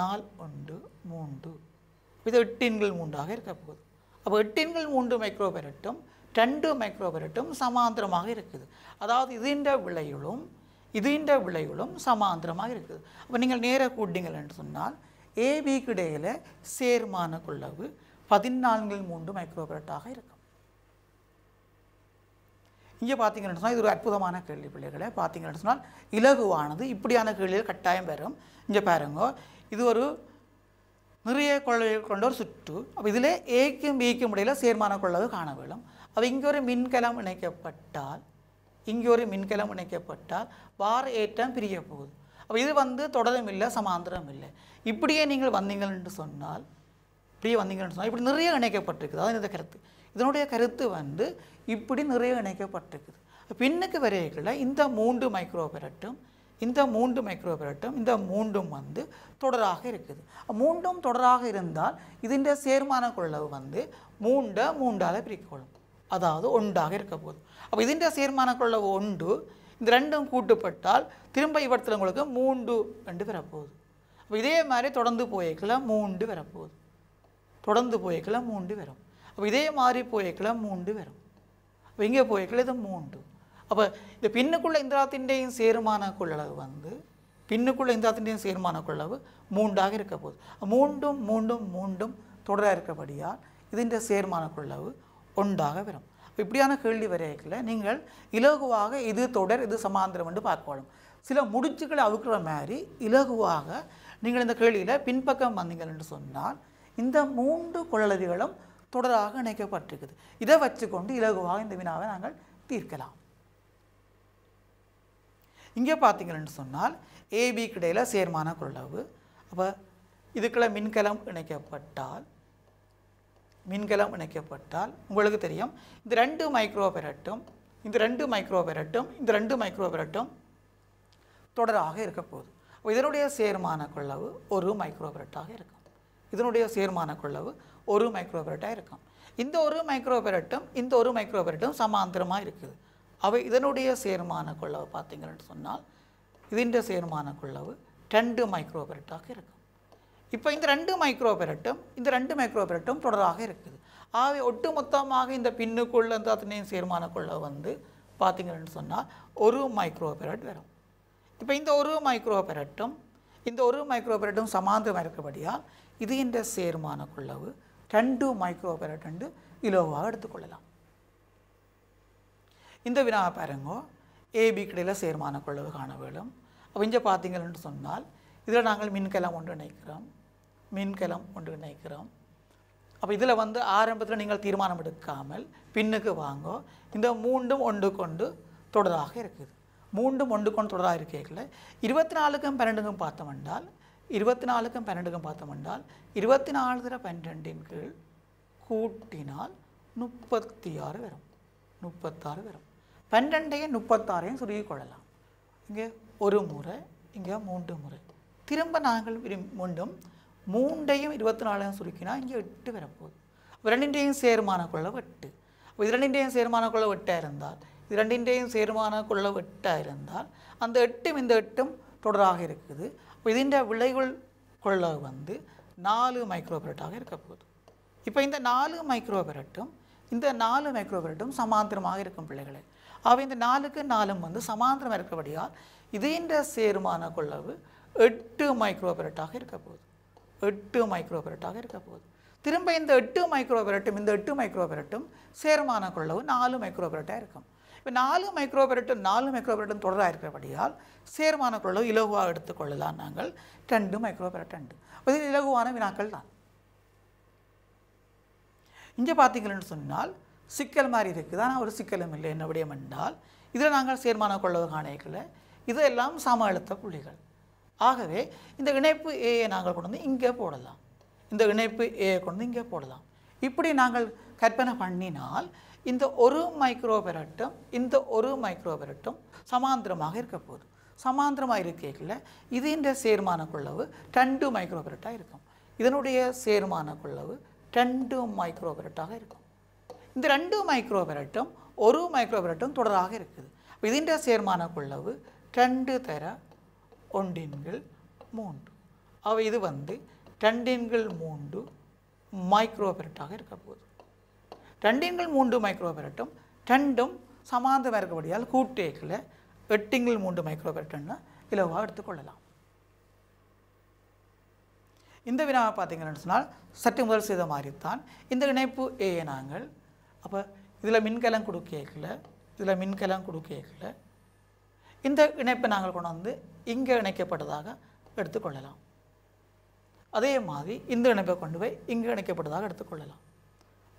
நாலு ஒன்று மூன்று இது எட்டின்கள் மூன்றாக இருக்க போகுது அப்போ எட்டின்கள் மூன்று மைக்ரோபெரட்டும் ரெண்டு மைக்ரோபெரட்டும் சமாந்திரமாக இருக்குது அதாவது இதின்ற விளையிலும் இது இந்த விளைவுகளும் சமாந்திரமாக இருக்குது அப்போ நீங்கள் நேர கூட்டிங்கள் என்று சொன்னால் ஏபிக்கு இடையில் சேர்மான கொள்ளவு பதினான்கில் மூன்று மைக்ரோகிரட்டாக இருக்கும் இங்கே பார்த்தீங்கன்னு சொன்னால் இது ஒரு அற்புதமான கேள்வி பிள்ளைகளை பார்த்தீங்கன்னு சொன்னால் இலகுவானது இப்படியான கேள்வியில் கட்டாயம் பெறும் இங்கே பாருங்க இது ஒரு நிறைய கொள்ளைகள் கொண்ட ஒரு சுற்று அப்போ இதில் ஏக்கும் பிக்கும் இடையில சேர்மான கொள்ளவு காண வேண்டும் அப்போ இங்கே ஒரு மின்கலம் இணைக்கப்பட்டால் இங்கே ஒரு மின்கலம் இணைக்கப்பட்டால் வார ஏற்றம் பிரிய போகுது அப்போ இது வந்து தொடரும் இல்லை சமாந்திரம் இல்லை இப்படியே நீங்கள் வந்தீங்கள் என்று சொன்னால் இப்படியே வந்தீங்கன்னு சொன்னால் இப்படி நிறைய இணைக்கப்பட்டிருக்குது அதான் இந்த கருத்து இதனுடைய கருத்து வந்து இப்படி நிறைய இணைக்கப்பட்டிருக்குது பின்னுக்கு வரைகளை இந்த மூன்று மைக்ரோபெரட்டும் இந்த மூன்று மைக்ரோபெரட்டும் இந்த மூன்றும் வந்து தொடராக இருக்குது மூன்றும் தொடராக இருந்தால் இதுன்ற சேர்மான கொள்ளவு வந்து மூண்டை மூண்டால் பிரிக்கொள்ளும் அதாவது ஒன்றாக இருக்க போதும் അപ്പോൾ ഇതിൻ്റെ തീരുമാനക്കുള്ള ஒன்று இந்த ரெண்டும் கூட்டுப்பட்டால் திரும்ப இவடத்தில் உங்களுக்கு மூண்டு ரெண்டு வரப்போகுது அப்போ இதே மாதிரி தொடர்ந்து போய்க்கல மூன்று வரப்போகுது தொடர்ந்து போய்க்கல மூன்று வரும் அப்போ இதே மாதிரி போய்க்கல மூன்று வரும் அப்போ இங்கே போய்க்கல இது மூன்று அப்போ இந்த பின்னுக்குள்ள இந்திராத்தின்டையும் சேருமான கொள்ளளவு வந்து பின்னுக்குள்ள இந்திராத்தின்டையும் சேருமான சேருமானக்குள்ளளவு மூண்டாக இருக்க போகுது மூண்டும் மூண்டும் மூண்டும் தொடர இருக்கபடியால் இதுன்ற சேர்மான ശേർമാനക്കുള്ളവ് ஒன்றாக வரும் இப்படியான கேள்வி வரையக்கில் நீங்கள் இலகுவாக இது தொடர் இது சமாந்திரம் என்று பார்க்கணும் சில முடிச்சுகளை அவுக்கிற மாதிரி இலகுவாக நீங்கள் இந்த கேள்வியில் பின்பக்கம் வந்தீங்கள் என்று சொன்னால் இந்த மூன்று குழலதிகளும் தொடராக இணைக்கப்பட்டிருக்குது இதை வச்சுக்கொண்டு இலகுவாக இந்த வினாவை நாங்கள் தீர்க்கலாம் இங்கே பார்த்தீங்கன்னு சொன்னால் ஏபி கிடையில் சேர்மான கொள்ளவு அப்போ இதுக்குள்ள மின்கலம் இணைக்கப்பட்டால் மின்கலம் இணைக்கப்பட்டால் உங்களுக்கு தெரியும் இந்த ரெண்டு மைக்ரோபெரட்டும் இந்த ரெண்டு மைக்ரோபெரட்டும் இந்த ரெண்டு மைக்ரோபெரட்டும் தொடராக இருக்கப்போகுது இதனுடைய சேர்மான கொள்ளவு ஒரு மைக்ரோபெரட்டாக இருக்கும் இதனுடைய சேர்மான கொள்ளவு ஒரு மைக்ரோபெரட்டாக இருக்கும் இந்த ஒரு மைக்ரோபெரட்டும் இந்த ஒரு மைக்ரோபெரட்டும் சமாந்திரமாக இருக்குது அவை இதனுடைய சேர்மான கொள்ளவு பார்த்தீங்கன்னு சொன்னால் இதன் சேர்மான கொள்ளவு ரெண்டு மைக்ரோபெரட்டாக இருக்கும் இப்போ இந்த ரெண்டு மைக்ரோபெரட்டும் இந்த ரெண்டு மைக்ரோபெரட்டும் தொடராக இருக்குது ஆகவே ஒட்டு மொத்தமாக இந்த பின்னுக்குள்ளே இந்த அத்தனையும் சேர்மானக்குள்ளே வந்து பார்த்திங்கன்னு சொன்னால் ஒரு மைக்ரோபெரட் வரும் இப்போ இந்த ஒரு மைக்ரோபெரட்டும் இந்த ஒரு மைக்ரோபெரட்டும் சமாந்தமாக இருக்கிறபடியால் இது இந்த சேர்மானக்குள்ளவு ரெண்டு மைக்ரோபெரட் ரெண்டு இலோவாக எடுத்துக்கொள்ளலாம் இந்த வினா பாருங்கோ ஏபி கிடையில் சேர்மானக்குள்ளவு காண வேணும் அப்போ இங்கே பார்த்தீங்கன்னு சொன்னால் இதில் நாங்கள் மின்கலம் ஒன்றிணைக்கிறோம் மின்கலம் ஒன்றிணைக்கிறோம் அப்போ இதில் வந்து ஆரம்பத்தில் நீங்கள் தீர்மானம் எடுக்காமல் பின்னுக்கு வாங்கோ இந்த மூண்டும் ஒன்று கொண்டு தொடராக இருக்குது மூண்டும் ஒன்று கொண்டு தொடராக இருக்கேக்கில் இருபத்தி நாலுக்கும் பன்னெண்டுக்கும் பார்த்தோம் என்றால் இருபத்தி நாலுக்கும் பன்னெண்டுக்கும் பார்த்தோம் என்றால் இருபத்தி நாலு தர பன்னெண்டின் கீழ் கூட்டினால் முப்பத்தி ஆறு வரும் முப்பத்தாறு வரும் பன்னெண்டையும் முப்பத்தாறையும் சுருகி கொள்ளலாம் இங்கே ஒரு முறை இங்கே மூன்று முறை திரும்ப நாங்கள் விரும்பும் மூன்றையும் இருபத்தி நாலையும் சுருக்கினா இங்கே எட்டு வரப்போகுது அப்போ சேர்மான கொள்ள வெட்டு அப்போ இது சேர்மான கொள்ள வெட்டாக இருந்தால் இது சேர்மான கொள்ள வெட்டாக இருந்தால் அந்த எட்டும் இந்த எட்டும் தொடராக இருக்குது அப்போ இதிண்ட விளைவுள் கொள்ள வந்து நாலு மைக்ரோபெரட்டாக இருக்க போகுது இப்போ இந்த நாலு மைக்ரோபெரட்டும் இந்த நாலு மைக்ரோபெரட்டும் சமாந்திரமாக இருக்கும் பிள்ளைகளை அவை இந்த நாலுக்கு நாலும் வந்து சமாந்திரம் இருக்கபடியால் இதீன்ற சேர்மான கொள்ளவு எட்டு மைக்ரோபெரட்டாக இருக்க போகுது எட்டு மைக்ரோபெரட்டாக இருக்க போகுது திரும்ப இந்த எட்டு மைக்ரோபெரட்டும் இந்த எட்டு மைக்ரோபெரட்டும் சேர்மான கொள்ளவு நாலு மைக்ரோபெரட்டாக இருக்கும் இப்போ நாலு மைக்ரோபெரட்டும் நாலு மைக்ரோபெரட்டும் தொடராக இருக்கிறபடியால் சேர்மான கொள்ளவு இலகுவாக எடுத்துக்கொள்ளலாம் நாங்கள் ரெண்டு மைக்ரோபெரட் ரெண்டு இது இலகுவான வினாக்கள் தான் இங்கே பார்த்தீங்கன்னு சொன்னால் சிக்கல் மாதிரி இருக்குது ஆனால் ஒரு சிக்கலும் இல்லை என்ன விடயம் என்றால் இதில் நாங்கள் சேர்மான கொள்ளவு காணைகளை இதெல்லாம் சம அழுத்த புள்ளிகள் ஆகவே இந்த இணைப்பு ஏயை நாங்கள் கொண்டு வந்து இங்கே போடலாம் இந்த இணைப்பு ஏயை கொண்டு வந்து இங்கே போடலாம் இப்படி நாங்கள் கற்பனை பண்ணினால் இந்த ஒரு மைக்ரோபெரட்டும் இந்த ஒரு மைக்ரோபெரட்டும் சமாந்திரமாக இருக்க போகுது சமாந்திரமாக இது இந்த சேர்மான கொள்ளவு ரெண்டு மைக்ரோபெரட்டாக இருக்கும் இதனுடைய சேர்மான கொள்ளவு ரெண்டு மைக்ரோபெரட்டாக இருக்கும் இந்த ரெண்டு மைக்ரோபெரட்டும் ஒரு மைக்ரோபெரட்டும் தொடராக இருக்குது இதுன்ற சேர்மான கொள்ளவு ரெண்டு தர ஒன்றின்கள் மூன்று அவ இது வந்து ரெண்டின்கள் மூன்று மைக்ரோபெரட்டாக இருக்கப்போகுது ரெண்டின்கள் மூன்று மைக்ரோபெரட்டும் ரெண்டும் சமாந்தமாக இருக்கபடியால் கூட்டேக்கில் எட்டிங்கள் மூன்று மைக்ரோபெரட்டன்னா இலவாக எடுத்துக்கொள்ளலாம் இந்த வினாவை பார்த்தீங்கன்னு சொன்னால் சற்று முதல் செய்த மாதிரி தான் இந்த இணைப்பு ஏனாங்கள் அப்போ இதில் மின்கலம் கொடுக்கல இதில் மின்கலம் கொடுக்கல இந்த இணைப்பை நாங்கள் கொண்டு வந்து இங்கே இணைக்கப்பட்டதாக எடுத்துக்கொள்ளலாம் அதே மாதிரி இந்த இணைப்பை கொண்டு போய் இங்கே இணைக்கப்பட்டதாக எடுத்துக்கொள்ளலாம்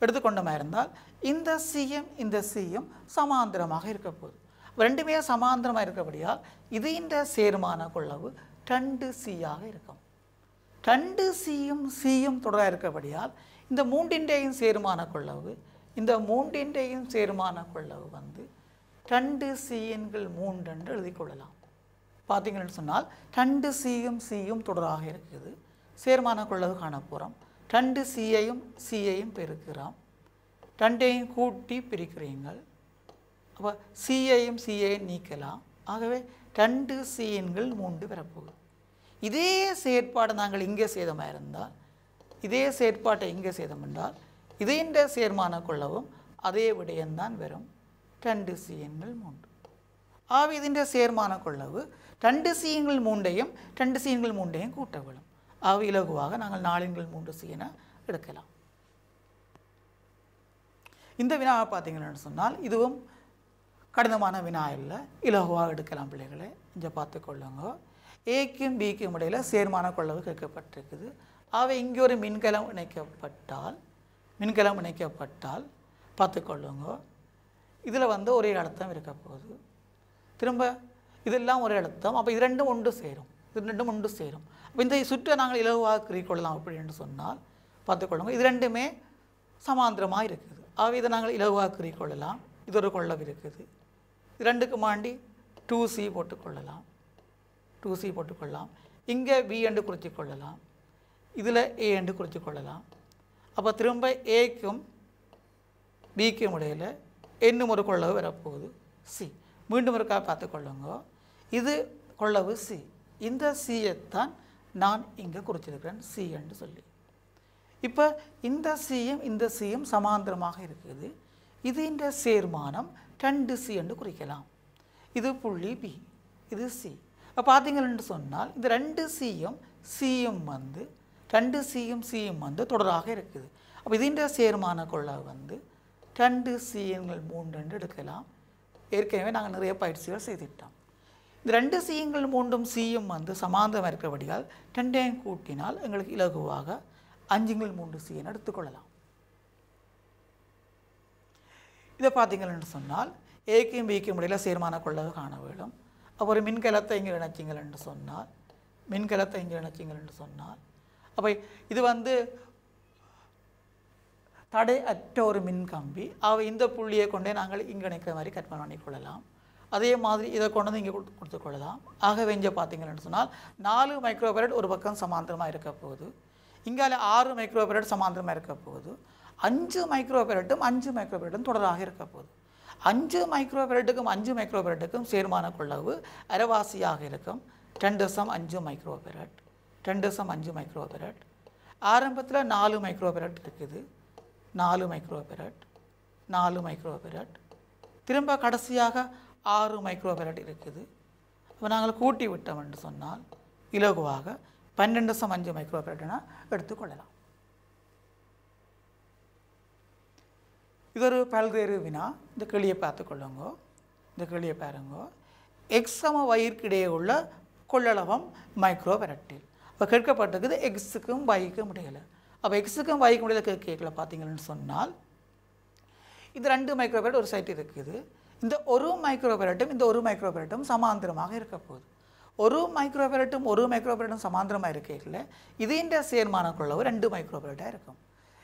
எடுத்துக்கொண்டமா இருந்தால் இந்த சிஎம் இந்த சிஎம் சமாந்திரமாக இருக்கப்போகுது ரெண்டுமே சமாந்திரமாக இருக்கபடியால் இது இந்த சேருமான கொள்ளவு ரெண்டு சியாக இருக்கும் ரெண்டு சியும் சியும் தொடராக இருக்கபடியால் இந்த மூன்றின்டையும் சேருமான கொள்ளவு இந்த மூன்றின்டையும் சேருமான கொள்ளவு வந்து ரெண்டு சிஎன்கள் மூன்று என்று எழுதி கொள்ளலாம் பார்த்தீங்கன்னு சொன்னால் ரெண்டு சியும் சியும் தொடராக இருக்குது சேர்மான கொள்ளவு காணப்போகிறோம் ரெண்டு சியையும் சியையும் பெருக்கிறோம் ரெண்டையும் கூட்டி பிரிக்கிறீங்கள் அப்போ சியையும் சியையும் நீக்கலாம் ஆகவே ரெண்டு சிஎன்கள் மூன்று பெறப்போகுது இதே செயற்பாடு நாங்கள் இங்கே சேதமாக இருந்தால் இதே செயற்பாட்டை இங்கே சேதம் என்றால் இதேன்ற சேர்மான கொள்ளவும் அதே விடயம்தான் வரும் രണ്ട് സിയങ്ങൾ മൂണ്ട് ആവ് ഇതിൻ്റെ സേർമാനക്കുള്ളവ് രണ്ട് സിയങ്ങൾ മൂണ്ടയും രണ്ട് സിയങ്ങൾ മൂണ്ടയും കൂട്ടവിളും ആവ് ഇലകുവാക ഞങ്ങൾ നാളിങ്ങൾ മൂണ്ട് സിയனை எடுக்கலாம் இந்த வினாவை பார்த்தீங்கன்னு சொன்னால் இதுவும் கடினமான வினா இல்லை இலகுவாக எடுக்கலாம் பிள்ளைகளை இங்கே பார்த்துக்கொள்ளுங்க ஏக்கும் பிக்கும் இடையில் சேர்மான கொள்ளவு கேட்கப்பட்டிருக்குது அவை இங்கே ஒரு மின்கலம் இணைக்கப்பட்டால் மின்கலம் இணைக்கப்பட்டால் பார்த்துக்கொள்ளுங்க இதில் வந்து ஒரே அழுத்தம் இருக்க போகுது திரும்ப இதெல்லாம் ஒரே அழுத்தம் அப்போ இது ரெண்டும் ஒன்று சேரும் இது ரெண்டும் ஒன்று சேரும் அப்போ இந்த சுற்றை நாங்கள் இலவாக கொள்ளலாம் அப்படின்னு சொன்னால் பார்த்துக்கொள்ளுங்க இது ரெண்டுமே சமாந்திரமாக இருக்குது ஆகவே இதை நாங்கள் இலவாக கொள்ளலாம் இது ஒரு கொள்ளம் இருக்குது இது ரெண்டுக்கு மாண்டி டூ சி போட்டுக்கொள்ளலாம் டூ சி போட்டுக்கொள்ளலாம் இங்கே பி என்று குறித்து கொள்ளலாம் இதில் ஏ என்று குறித்து கொள்ளலாம் அப்போ திரும்ப ஏக்கும் பிக்கும் இடையில் என்னும் ஒரு கொள்ளவு வரப்போகுது சி மீண்டும் ஒருக்காக பார்த்துக்கொள்ளுங்க இது கொள்ளவு சி இந்த சியைத்தான் நான் இங்கே குறிச்சிருக்கிறேன் சி என்று சொல்லி இப்போ இந்த சியும் இந்த சியும் சமாந்திரமாக இருக்குது இது இந்த சேர்மானம் ரெண்டு சி என்று குறிக்கலாம் இது புள்ளி பி இது சி இப்போ பார்த்தீங்கன்னு சொன்னால் இந்த ரெண்டு சியும் சியும் வந்து ரெண்டு சியும் சியும் வந்து தொடராக இருக்குது அப்போ இதுன்ற சேர்மான கொள்ளவு வந்து ரெண்டு சீயங்கள் மூன்று எடுக்கலாம் ஏற்கனவே நாங்கள் நிறைய பயிற்சிகள் செய்துவிட்டோம் இந்த ரெண்டு சிஎங்கள் மூன்றும் சியும் வந்து சமாந்தம் இருக்கிறபடியால் ரெண்டையும் கூட்டினால் எங்களுக்கு இலகுவாக அஞ்சுங்கள் மூன்று சிஎன் எடுத்துக்கொள்ளலாம் இதை பார்த்தீங்கன்னு சொன்னால் ஏக்கும் பிக்கும் இடையில் சீர்மான கொள்ளவு காண வேண்டும் அப்புறம் மின்கலத்தை இங்கே இணைச்சிங்கள் என்று சொன்னால் மின்கலத்தை இங்கே இணைச்சிங்கள் என்று சொன்னால் அப்போ இது வந்து தடை அற்ற ஒரு கம்பி அவ இந்த புள்ளியை கொண்டே நாங்கள் இங்கே மாதிரி கற்பனை பண்ணி கொள்ளலாம் அதே மாதிரி இதை கொண்டு வந்து இங்கே கொடுத்து கொடுத்து கொள்ளலாம் ஆகவே இங்கே பார்த்தீங்கன்னு சொன்னால் நாலு மைக்ரோபரட் ஒரு பக்கம் சமாந்திரமாக இருக்க போகுது இங்கால ஆறு மைக்ரோபரட் சமாந்திரமாக இருக்க போகுது அஞ்சு மைக்ரோபரட்டும் அஞ்சு மைக்ரோபரட்டும் தொடராக இருக்க போகுது அஞ்சு மைக்ரோபரட்டுக்கும் அஞ்சு மைக்ரோபரட்டுக்கும் சேர்மான கொள்ளவு அரைவாசியாக இருக்கும் ரெண்டு அஞ்சு மைக்ரோபரட் ரெண்டு சம் அஞ்சு மைக்ரோபரட் ஆரம்பத்தில் நாலு மைக்ரோபரட் இருக்குது நாலு மைக்ரோபெரட் நாலு மைக்ரோபெரட் திரும்ப கடைசியாக ஆறு மைக்ரோபெரட் இருக்குது இப்போ நாங்கள் கூட்டி விட்டோம் என்று சொன்னால் இலகுவாக பன்னெண்டு சம் அஞ்சு மைக்ரோபெரட்னா எடுத்துக்கொள்ளலாம் இது ஒரு பல்வேறு வினா இந்த கிளியை பார்த்துக்கொள்ளுங்க இந்த கிளியை பாருங்கோ எக்ஸ் வயிற்கிடையே உள்ள கொள்ளளவம் மைக்ரோபெரட்டில் பெரட்டில் இப்போ கேட்கப்பட்டிருக்குது எக்ஸுக்கும் வைக்கும் இடையில அப்போ எக்ஸுக்கும் வைக்கும் இடையில் கேக்கில் பார்த்தீங்கன்னு சொன்னால் இது ரெண்டு மைக்ரோபேரட் ஒரு சைட் இருக்குது இந்த ஒரு மைக்ரோபேரட்டும் இந்த ஒரு மைக்ரோபேரட்டும் சமாந்திரமாக இருக்க போகுது ஒரு மைக்ரோபேரட்டும் ஒரு மைக்ரோபேரட்டும் சமாந்திரமாக இருக்கையில் இதுன்ற சேர்மான கொள்ளவு ரெண்டு மைக்ரோபேரட்டாக இருக்கும்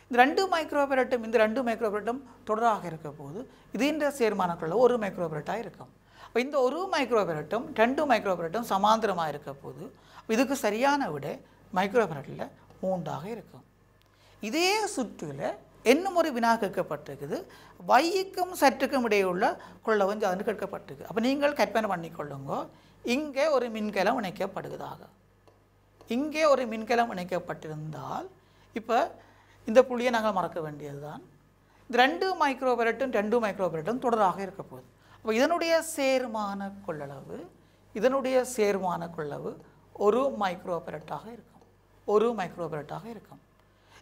இந்த ரெண்டு மைக்ரோபேரட்டும் இந்த ரெண்டு மைக்ரோபேரட்டும் தொடராக இருக்க போது இதுன்ற சேர்மான ஒரு மைக்ரோபேரட்டாக இருக்கும் அப்போ இந்த ஒரு மைக்ரோபேரட்டும் ரெண்டு மைக்ரோபேரட்டும் சமாந்திரமாக இருக்க போது இதுக்கு சரியான விட மைக்ரோபேரட்டில் மூன்றாக இருக்கும் இதே சுற்றில் என்ன ஒரு வினா கேட்கப்பட்டிருக்குது வைக்கும் சற்றுக்கும் இடையே உள்ள கொள்ள வந்து அது கேட்கப்பட்டிருக்கு அப்போ நீங்கள் கற்பனை பண்ணிக்கொள்ளுங்க இங்கே ஒரு மின்கலம் இணைக்கப்படுகிறதாக இங்கே ஒரு மின்கலம் இணைக்கப்பட்டிருந்தால் இப்போ இந்த புள்ளியை நாங்கள் மறக்க வேண்டியது தான் இந்த ரெண்டு மைக்ரோபெரட்டும் ரெண்டு மைக்ரோபெரட்டும் தொடராக இருக்கப்போகுது அப்போ இதனுடைய சேர்மான கொள்ளளவு இதனுடைய சேர்மான கொள்ளளவு ஒரு மைக்ரோபெரட்டாக இருக்கும் ஒரு மைக்ரோபெரட்டாக இருக்கும்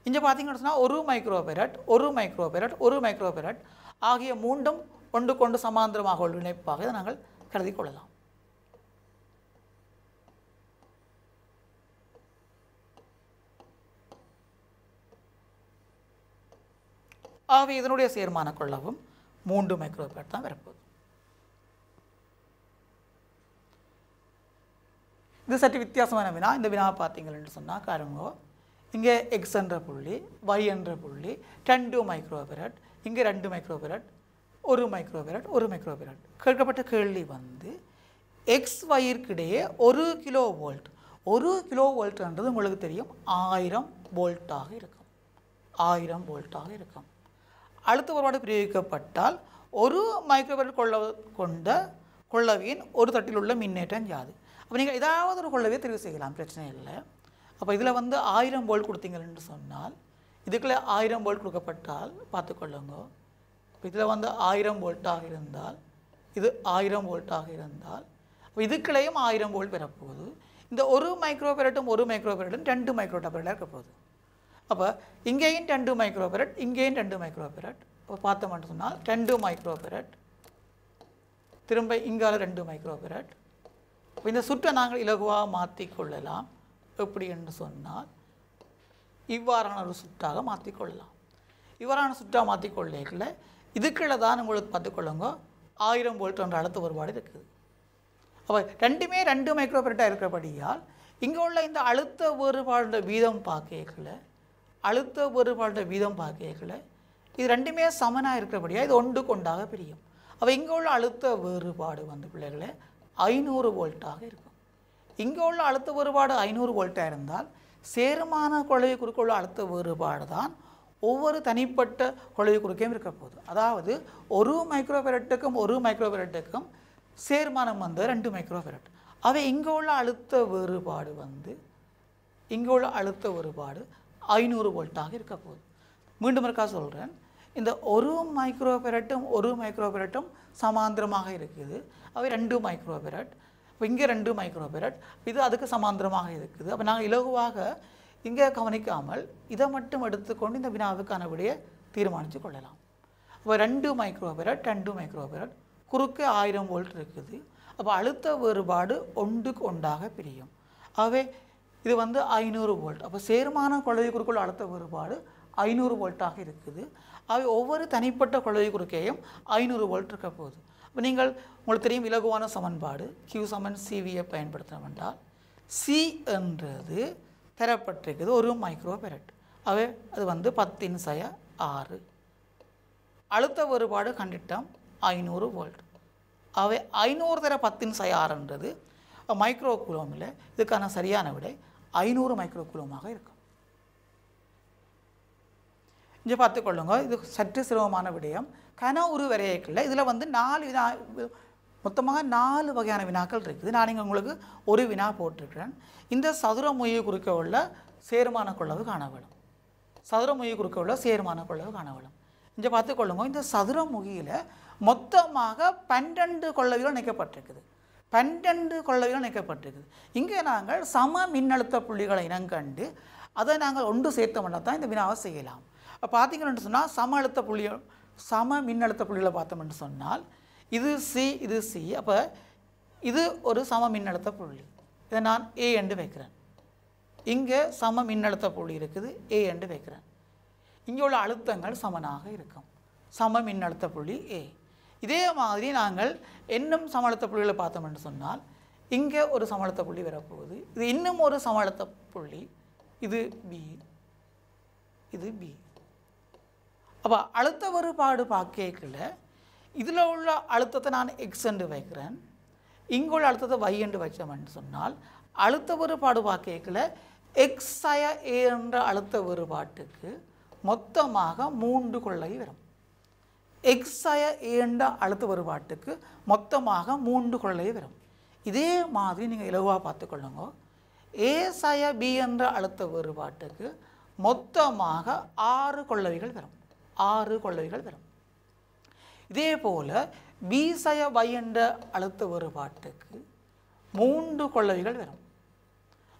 இங்கே பார்த்தீங்கன்னு சொன்னால் ஒரு மைக்ரோபெரட் ஒரு மைக்ரோபெரட் ஒரு மைக்ரோபெரட் ஆகிய மூன்றும் ஒன்று கொண்டு சமாந்திரமாக உள்ள இணைப்பாக இதை நாங்கள் கருதி கொள்ளலாம் ஆகவே இதனுடைய சேர்மான கொள்ளவும் மூன்று மைக்ரோபேட் தான் வரப்போகுது இது சற்று வித்தியாசமான வினா இந்த வினா பார்த்தீங்கன்னு சொன்னால் காரங்கோ இங்கே எக்ஸ் என்ற புள்ளி ஒய் என்ற புள்ளி ரெண்டு மைக்ரோபிரட் இங்கே ரெண்டு மைக்ரோபிரட் ஒரு மைக்ரோபிரட் ஒரு மைக்ரோபிரட் கேட்கப்பட்ட கேள்வி வந்து எக்ஸ் ஒயிற்கிடையே ஒரு கிலோ வோல்ட் ஒரு கிலோ வோல்ட்ன்றது உங்களுக்கு தெரியும் ஆயிரம் வோல்ட்டாக இருக்கும் ஆயிரம் வோல்ட்டாக இருக்கும் அடுத்த ஒருபாடு பிரயோகிக்கப்பட்டால் ஒரு மைக்ரோபிரட் கொள்ள கொண்ட கொள்ளவியின் ஒரு தட்டில் உள்ள மின்னேற்றம் யாது அப்போ நீங்கள் ஏதாவது ஒரு கொள்ளவியை தெரிவு செய்யலாம் பிரச்சனை இல்லை அப்போ இதில் வந்து ஆயிரம் போல் கொடுத்தீங்கன்னு சொன்னால் இதுக்குள்ளே ஆயிரம் போல் கொடுக்கப்பட்டால் பார்த்துக்கொள்ளுங்க இப்போ இதில் வந்து ஆயிரம் வோல்ட்டாக இருந்தால் இது ஆயிரம் வோல்ட்டாக இருந்தால் அப்போ இதுக்குள்ளேயும் ஆயிரம் போல்ட் பெறப்போகுது இந்த ஒரு மைக்ரோ பெரட்டும் ஒரு மைக்ரோ பெரட்டும் ரெண்டு மைக்ரோ டபரட்டாக இருக்க போகுது அப்போ இங்கேயும் ரெண்டு மைக்ரோ பெரட் இங்கேயும் ரெண்டு மைக்ரோ பெரட் இப்போ பார்த்தோம்னு சொன்னால் ரெண்டு மைக்ரோ பெரட் திரும்ப இங்கால ரெண்டு மைக்ரோ பெரட் இந்த சுற்றை நாங்கள் இலகுவாக மாற்றிக்கொள்ளலாம் எப்படி என்று சொன்னால் இவ்வாறான ஒரு சுற்றாக மாற்றிக்கொள்ளலாம் இவ்வாறான சுற்றாக மாற்றிக்கொள்ளேக்கில் இதுக்குள்ளே தான் உங்களுக்கு பார்த்துக்கொள்ளுங்க ஆயிரம் வோல்ட் என்ற அழுத்த ஒருபாடு இருக்குது அப்போ ரெண்டுமே ரெண்டு மைக்ரோபிரட்டாக இருக்கிறபடியால் இங்கே உள்ள இந்த அழுத்த வேறுபாடு வீதம் பார்க்கல அழுத்த வேறுபாடு வீதம் பார்க்கல இது ரெண்டுமே சமனாக இருக்கிறபடியாக இது ஒன்று கொண்டாக பிரியும் அப்போ இங்கே உள்ள அழுத்த வேறுபாடு வந்து பிள்ளைகளை ஐநூறு வோல்ட்டாக இருக்கும் இங்கே உள்ள அழுத்த வேறுபாடு ஐநூறு வோல்ட்டாக இருந்தால் சேருமான குழவை குறுக்க உள்ள அழுத்த வேறுபாடு தான் ஒவ்வொரு தனிப்பட்ட குழவை குறுக்கையும் இருக்கப்போகுது அதாவது ஒரு மைக்ரோபெரட்டுக்கும் ஒரு மைக்ரோபெரட்டுக்கும் சேர்மானம் வந்து ரெண்டு மைக்ரோபெரட் அவை இங்கே உள்ள அழுத்த வேறுபாடு வந்து இங்கே உள்ள அழுத்த வேறுபாடு ஐநூறு வோல்ட்டாக இருக்கப்போகுது மீண்டும் இருக்கா சொல்கிறேன் இந்த ஒரு மைக்ரோபெரட்டும் ஒரு மைக்ரோபெரட்டும் சமாந்திரமாக இருக்குது அவை ரெண்டு மைக்ரோபெரட் இப்போ இங்கே ரெண்டு மைக்ரோபேரட் இது அதுக்கு சமாந்திரமாக இருக்குது அப்போ நாங்கள் இலகுவாக இங்கே கவனிக்காமல் இதை மட்டும் எடுத்துக்கொண்டு இந்த வினாவுக்கான விடையை தீர்மானித்து கொள்ளலாம் இப்போ ரெண்டு மைக்ரோபேரட் ரெண்டு மைக்ரோபேரட் குறுக்கே ஆயிரம் வோல்ட் இருக்குது அப்போ அழுத்த வேறுபாடு ஒன்றுக்கு ஒன்றாக பிரியும் ஆகவே இது வந்து ஐநூறு வோல்ட் அப்போ சேர்மான குழந்தை குறுக்குள் அழுத்த வேறுபாடு ஐநூறு வோல்ட்டாக இருக்குது அவை ஒவ்வொரு தனிப்பட்ட குழந்தை குறுக்கேயும் ஐநூறு வோல்ட் இருக்க போகுது அப்போ நீங்கள் உங்களுக்கு தெரியும் இலகுவான சமன்பாடு கியூ சமன் சிவியை பயன்படுத்தினோம் என்றால் சி என்றது பெறப்பட்டிருக்குது ஒரு மைக்ரோ பெரட் அவை அது வந்து பத்தின் சய ஆறு அழுத்த வேறுபாடு கண்டிட்டம் ஐநூறு வோல்ட் அவை ஐநூறு தர பத்தின் சய ஆறுன்றது மைக்ரோ குலோமில் இதுக்கான சரியான விடை ஐநூறு மைக்ரோ குலோமாக இருக்கும் இங்கே பார்த்துக்கொள்ளுங்க இது சற்று சிரமமான விடயம் கன உரு விரையக்கில் இதில் வந்து நாலு வினா மொத்தமாக நாலு வகையான வினாக்கள் இருக்குது நான் இங்கே உங்களுக்கு ஒரு வினா போட்டிருக்கிறேன் இந்த சதுர மொய் குறுக்க உள்ள சேர்மான கொள்ளவு காண சதுர மொய் குறுக்க உள்ள சேர்மான கொள்ளவு காண இங்கே பார்த்துக்கொள்ளுங்க இந்த சதுர மொழியில் மொத்தமாக பன்னெண்டு கொள்ளவிகள் இணைக்கப்பட்டிருக்குது பன்னெண்டு கொள்ளவிகள் இணைக்கப்பட்டிருக்குது இங்கே நாங்கள் சம மின்னழுத்த புள்ளிகளை இனங்கண்டு அதை நாங்கள் ஒன்று சேர்த்தோம்னா தான் இந்த வினாவை செய்யலாம் இப்போ பார்த்தீங்கன்னு சொன்னால் சம அழுத்த புள்ளிகள் சம மின்னழுத்த புள்ளிகளை பார்த்தோம் என்று சொன்னால் இது சி இது சி அப்போ இது ஒரு சம மின்னழுத்த புள்ளி இதை நான் ஏ என்று வைக்கிறேன் இங்கே சம மின்னழுத்த புள்ளி இருக்குது ஏ என்று வைக்கிறேன் இங்கே உள்ள அழுத்தங்கள் சமனாக இருக்கும் சம மின்னழுத்த புள்ளி ஏ இதே மாதிரி நாங்கள் இன்னும் சமழுத்த புள்ளிகளை பார்த்தோம் என்று சொன்னால் இங்கே ஒரு சமழுத்த புள்ளி வரப்போகுது இது இன்னும் ஒரு சமழுத்த புள்ளி இது பி இது பி அப்போ அழுத்த வேறுபாடு பார்க்கல இதில் உள்ள அழுத்தத்தை நான் எக்ஸ் என்று வைக்கிறேன் இங்குள்ள அழுத்தத்தை வை என்று வச்சோம்னு சொன்னால் அழுத்த வேறுபாடு பார்க்கல எக்ஸ் அய ஏ என்ற அழுத்த வேறுபாட்டுக்கு மொத்தமாக மூன்று கொள்ளை வரும் எக்ஸ் அய ஏ என்ற அழுத்த வேறுபாட்டுக்கு மொத்தமாக மூன்று கொள்ளை வரும் இதே மாதிரி நீங்கள் இலவாக பார்த்துக்கொள்ளுங்க ஏ சய பி என்ற அழுத்த வேறுபாட்டுக்கு மொத்தமாக ஆறு கொள்ளவைகள் வரும் ஆறு கொள்கைகள் வரும் இதே போல் வீசய பயன்ற அழுத்த வேறுபாட்டுக்கு மூன்று கொள்ளவிகள் வரும்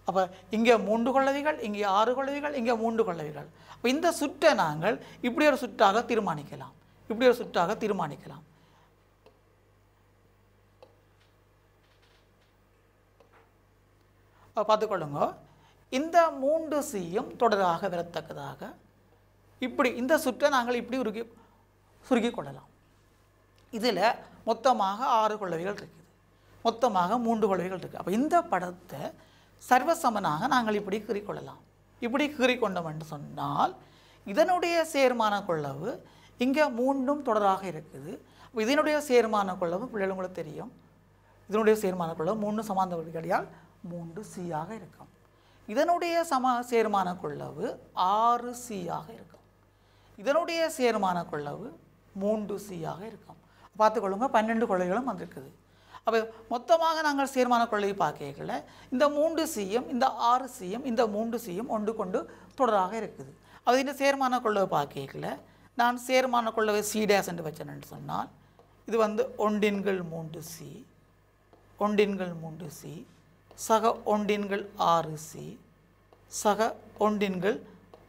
அப்போ இங்கே மூன்று கொள்ளவிகள் இங்கே ஆறு கொள்ளவிகள் இங்கே மூன்று கொள்ளவிகள் அப்போ இந்த சுற்றை நாங்கள் இப்படி ஒரு சுற்றாக தீர்மானிக்கலாம் இப்படி ஒரு சுற்றாக தீர்மானிக்கலாம் பார்த்துக்கொள்ளுங்க இந்த மூன்று சீயும் தொடராக வரத்தக்கதாக இப்படி இந்த சுற்றை நாங்கள் இப்படி உருகி சுருக்கி கொள்ளலாம் இதில் மொத்தமாக ஆறு கொள்ளவைகள் இருக்குது மொத்தமாக மூன்று கொள்ளவைகள் இருக்குது அப்போ இந்த படத்தை சர்வசமனாக நாங்கள் இப்படி கொள்ளலாம் இப்படி கொண்டோம் என்று சொன்னால் இதனுடைய சேர்மான கொள்ளவு இங்கே மூன்றும் தொடராக இருக்குது அப்போ இதனுடைய சேர்மான கொள்ளவு பிள்ளைகள் உங்களுக்கு தெரியும் இதனுடைய சேர்மான கொள்ளவு மூணு சமாந்த விதிகளையால் மூன்று சியாக இருக்கும் இதனுடைய சம சேர்மான கொள்ளவு ஆறு சியாக இருக்கும் இதனுடைய சேருமான கொள்ளவு மூன்று சியாக இருக்கும் பார்த்துக்கொள்ளுங்க பன்னெண்டு கொள்ளைகளும் வந்திருக்குது அப்போ மொத்தமாக நாங்கள் சேர்மான கொள்ளையை பார்க்கல இந்த மூன்று சியும் இந்த ஆறு சியும் இந்த மூன்று சியும் ஒன்று கொண்டு தொடராக இருக்குது அது இந்த சேர்மான கொள்ளவை பார்க்கல நான் சேர்மான கொள்ளவை சி டேஸ் என்று வச்சேன்னு சொன்னால் இது வந்து ஒண்டின்கள் மூன்று சி ஒண்டின்கள் மூன்று சி சக ஒண்டின்கள் ஆறு சி சக ஒண்டின்கள்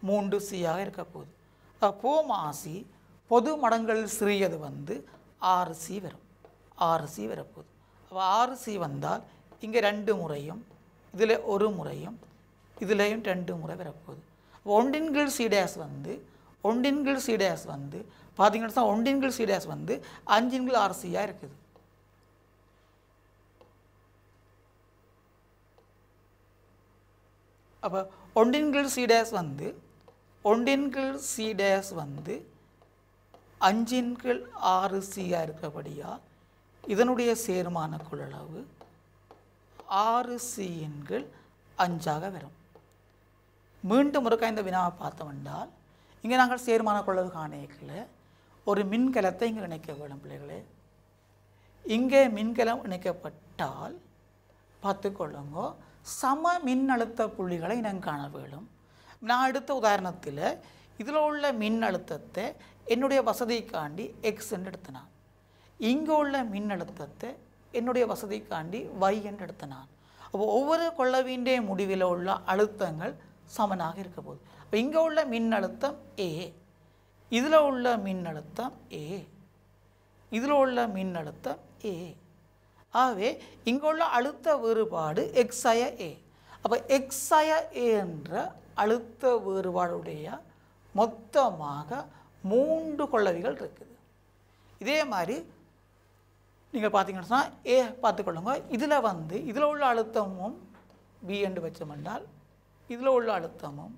மூன்று சியாக இருக்கப்போகுது கோமாசி பொது மடங்கள் சிறியது வந்து ஆறு சி வரும் ஆறு சி வரப்போகுது அப்போ ஆறு சி வந்தால் இங்கே ரெண்டு முறையும் இதில் ஒரு முறையும் இதுலேயும் ரெண்டு முறை வரப்போகுது ஒன்றின்கள் சீடேஸ் வந்து ஒன்றின்கள் சீடேஸ் வந்து பார்த்தீங்கன்னா ஒன்றின்கள் சீடேஸ் வந்து அஞ்சின்கள் ஆர்சியாக இருக்குது அப்போ ஒன்றின்கள் சீடேஸ் வந்து ஒன்றின் கீழ் சி டேஸ் வந்து அஞ்சின் கீழ் ஆறு சியாக இருக்கிறபடியால் இதனுடைய சேர்மான கொள்ளளவு ஆறு சியின் கீழ் அஞ்சாக வரும் மீண்டும் முறுக்கா இந்த வினாவை பார்த்தோம் என்றால் இங்கே நாங்கள் சேர்மான கொள்ளவு காணிக்கல ஒரு மின்கலத்தை இங்கே இணைக்க வேண்டும் பிள்ளைகளே இங்கே மின்கலம் இணைக்கப்பட்டால் பார்த்துக்கொள்ளுங்கோ சம மின்னழுத்த புள்ளிகளை இனம் காண வேணும் நான் எடுத்த உதாரணத்தில் இதில் உள்ள மின் அழுத்தத்தை என்னுடைய வசதிக்காண்டி எக்ஸ் என்று எடுத்தனான் இங்கே உள்ள மின் அழுத்தத்தை என்னுடைய வசதிக்காண்டி வை என்று எடுத்தனான் அப்போ ஒவ்வொரு கொள்ளவீண்டே முடிவில் உள்ள அழுத்தங்கள் சமனாக இருக்க போகுது அப்போ இங்கே உள்ள மின் அழுத்தம் ஏ இதில் உள்ள மின் அழுத்தம் ஏ இதில் உள்ள மின் அழுத்தம் ஏ ஆகவே இங்கே உள்ள அழுத்த வேறுபாடு எக்ஸய ஏ அப்போ எக்ஸய ஏ என்ற அழுத்த வேறுபாடுடைய மொத்தமாக மூன்று கொள்ளவிகள் இருக்குது இதே மாதிரி நீங்கள் பார்த்தீங்கன்னு சொன்னால் ஏ பார்த்துக்கொள்ளுங்க இதில் வந்து இதில் உள்ள அழுத்தமும் பி என்று என்றால் இதில் உள்ள அழுத்தமும்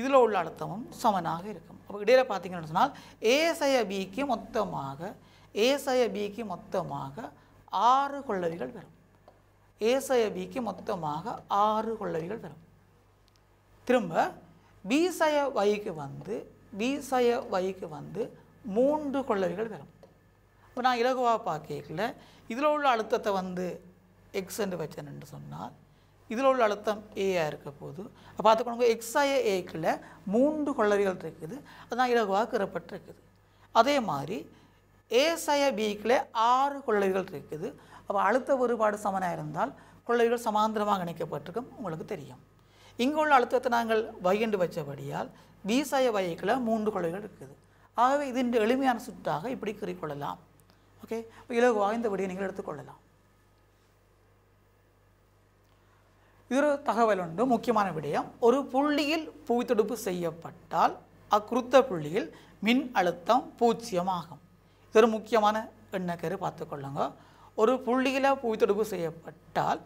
இதில் உள்ள அழுத்தமும் சமனாக இருக்கும் அப்போ இடையில் பார்த்தீங்கன்னு சொன்னால் சய பிக்கு மொத்தமாக சய பிக்கு மொத்தமாக ஆறு கொள்ளவிகள் வரும் ஏசைய பிக்கு மொத்தமாக ஆறு கொள்ளவிகள் வரும் திரும்ப வீசய வகைக்கு வந்து வீசய வகைக்கு வந்து மூன்று கொள்ளரிகள் வரும் இப்போ நான் இலகுவாக பார்க்கல இதில் உள்ள அழுத்தத்தை வந்து எக்ஸ் என்று வச்சேன்னு சொன்னால் இதில் உள்ள அழுத்தம் ஏயாக இருக்க போது அப்போ பார்த்துக்கணுங்க எக்ஸாய ஏக்கில் மூன்று கொள்ளரிகள் இருக்குது அதுதான் இலகுவாக கீறப்பட்டிருக்குது அதே மாதிரி ஏசய பிக்கில் ஆறு கொள்ளரிகள் இருக்குது அப்போ அழுத்த வேறுபாடு சமனாக இருந்தால் கொள்ளரிகள் சமாந்திரமாக இணைக்கப்பட்டிருக்கும் உங்களுக்கு தெரியும் இங்கு உள்ள அழுத்தத்தை நாங்கள் வகைண்டு வச்சபடியால் வீசாய வகைகளில் மூன்று கொலைகள் இருக்குது ஆகவே இது இன்று எளிமையான சுற்றாக இப்படி குறிக்கொள்ளலாம் ஓகே இலகுவாக வாய்ந்தபடியை நீங்கள் எடுத்துக்கொள்ளலாம் இது ஒரு தகவல் ஒன்று முக்கியமான விடயம் ஒரு புள்ளியில் புவித்தொடுப்பு செய்யப்பட்டால் அக்குருத்த புள்ளியில் மின் அழுத்தம் பூஜ்ஜியமாகும் இது ஒரு முக்கியமான எண்ணக்கரு பார்த்துக்கொள்ளுங்க ஒரு புள்ளியில் புவித்தொடுப்பு செய்யப்பட்டால்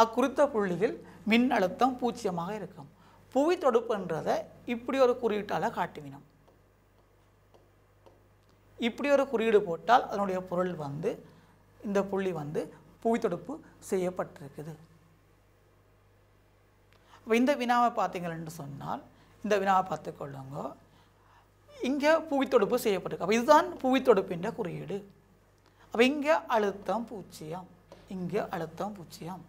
அக்குறித்த புள்ளியில் மின் அழுத்தம் பூஜ்ஜியமாக இருக்கும் புவி தொடுப்புன்றதை இப்படி ஒரு குறியீட்டால் காட்டுவினோம் இப்படி ஒரு குறியீடு போட்டால் அதனுடைய பொருள் வந்து இந்த புள்ளி வந்து புவி தொடுப்பு செய்யப்பட்டிருக்குது இப்போ இந்த வினாவை பார்த்தீங்கன்னு சொன்னால் இந்த வினாவை பார்த்துக்கொள்ளுங்க இங்கே புவி தொடுப்பு செய்யப்பட்டிருக்கு அப்போ இதுதான் புவி தொடுப்பின்ற குறியீடு அப்போ இங்கே அழுத்தம் பூச்சியம் இங்கே அழுத்தம் பூச்சியம்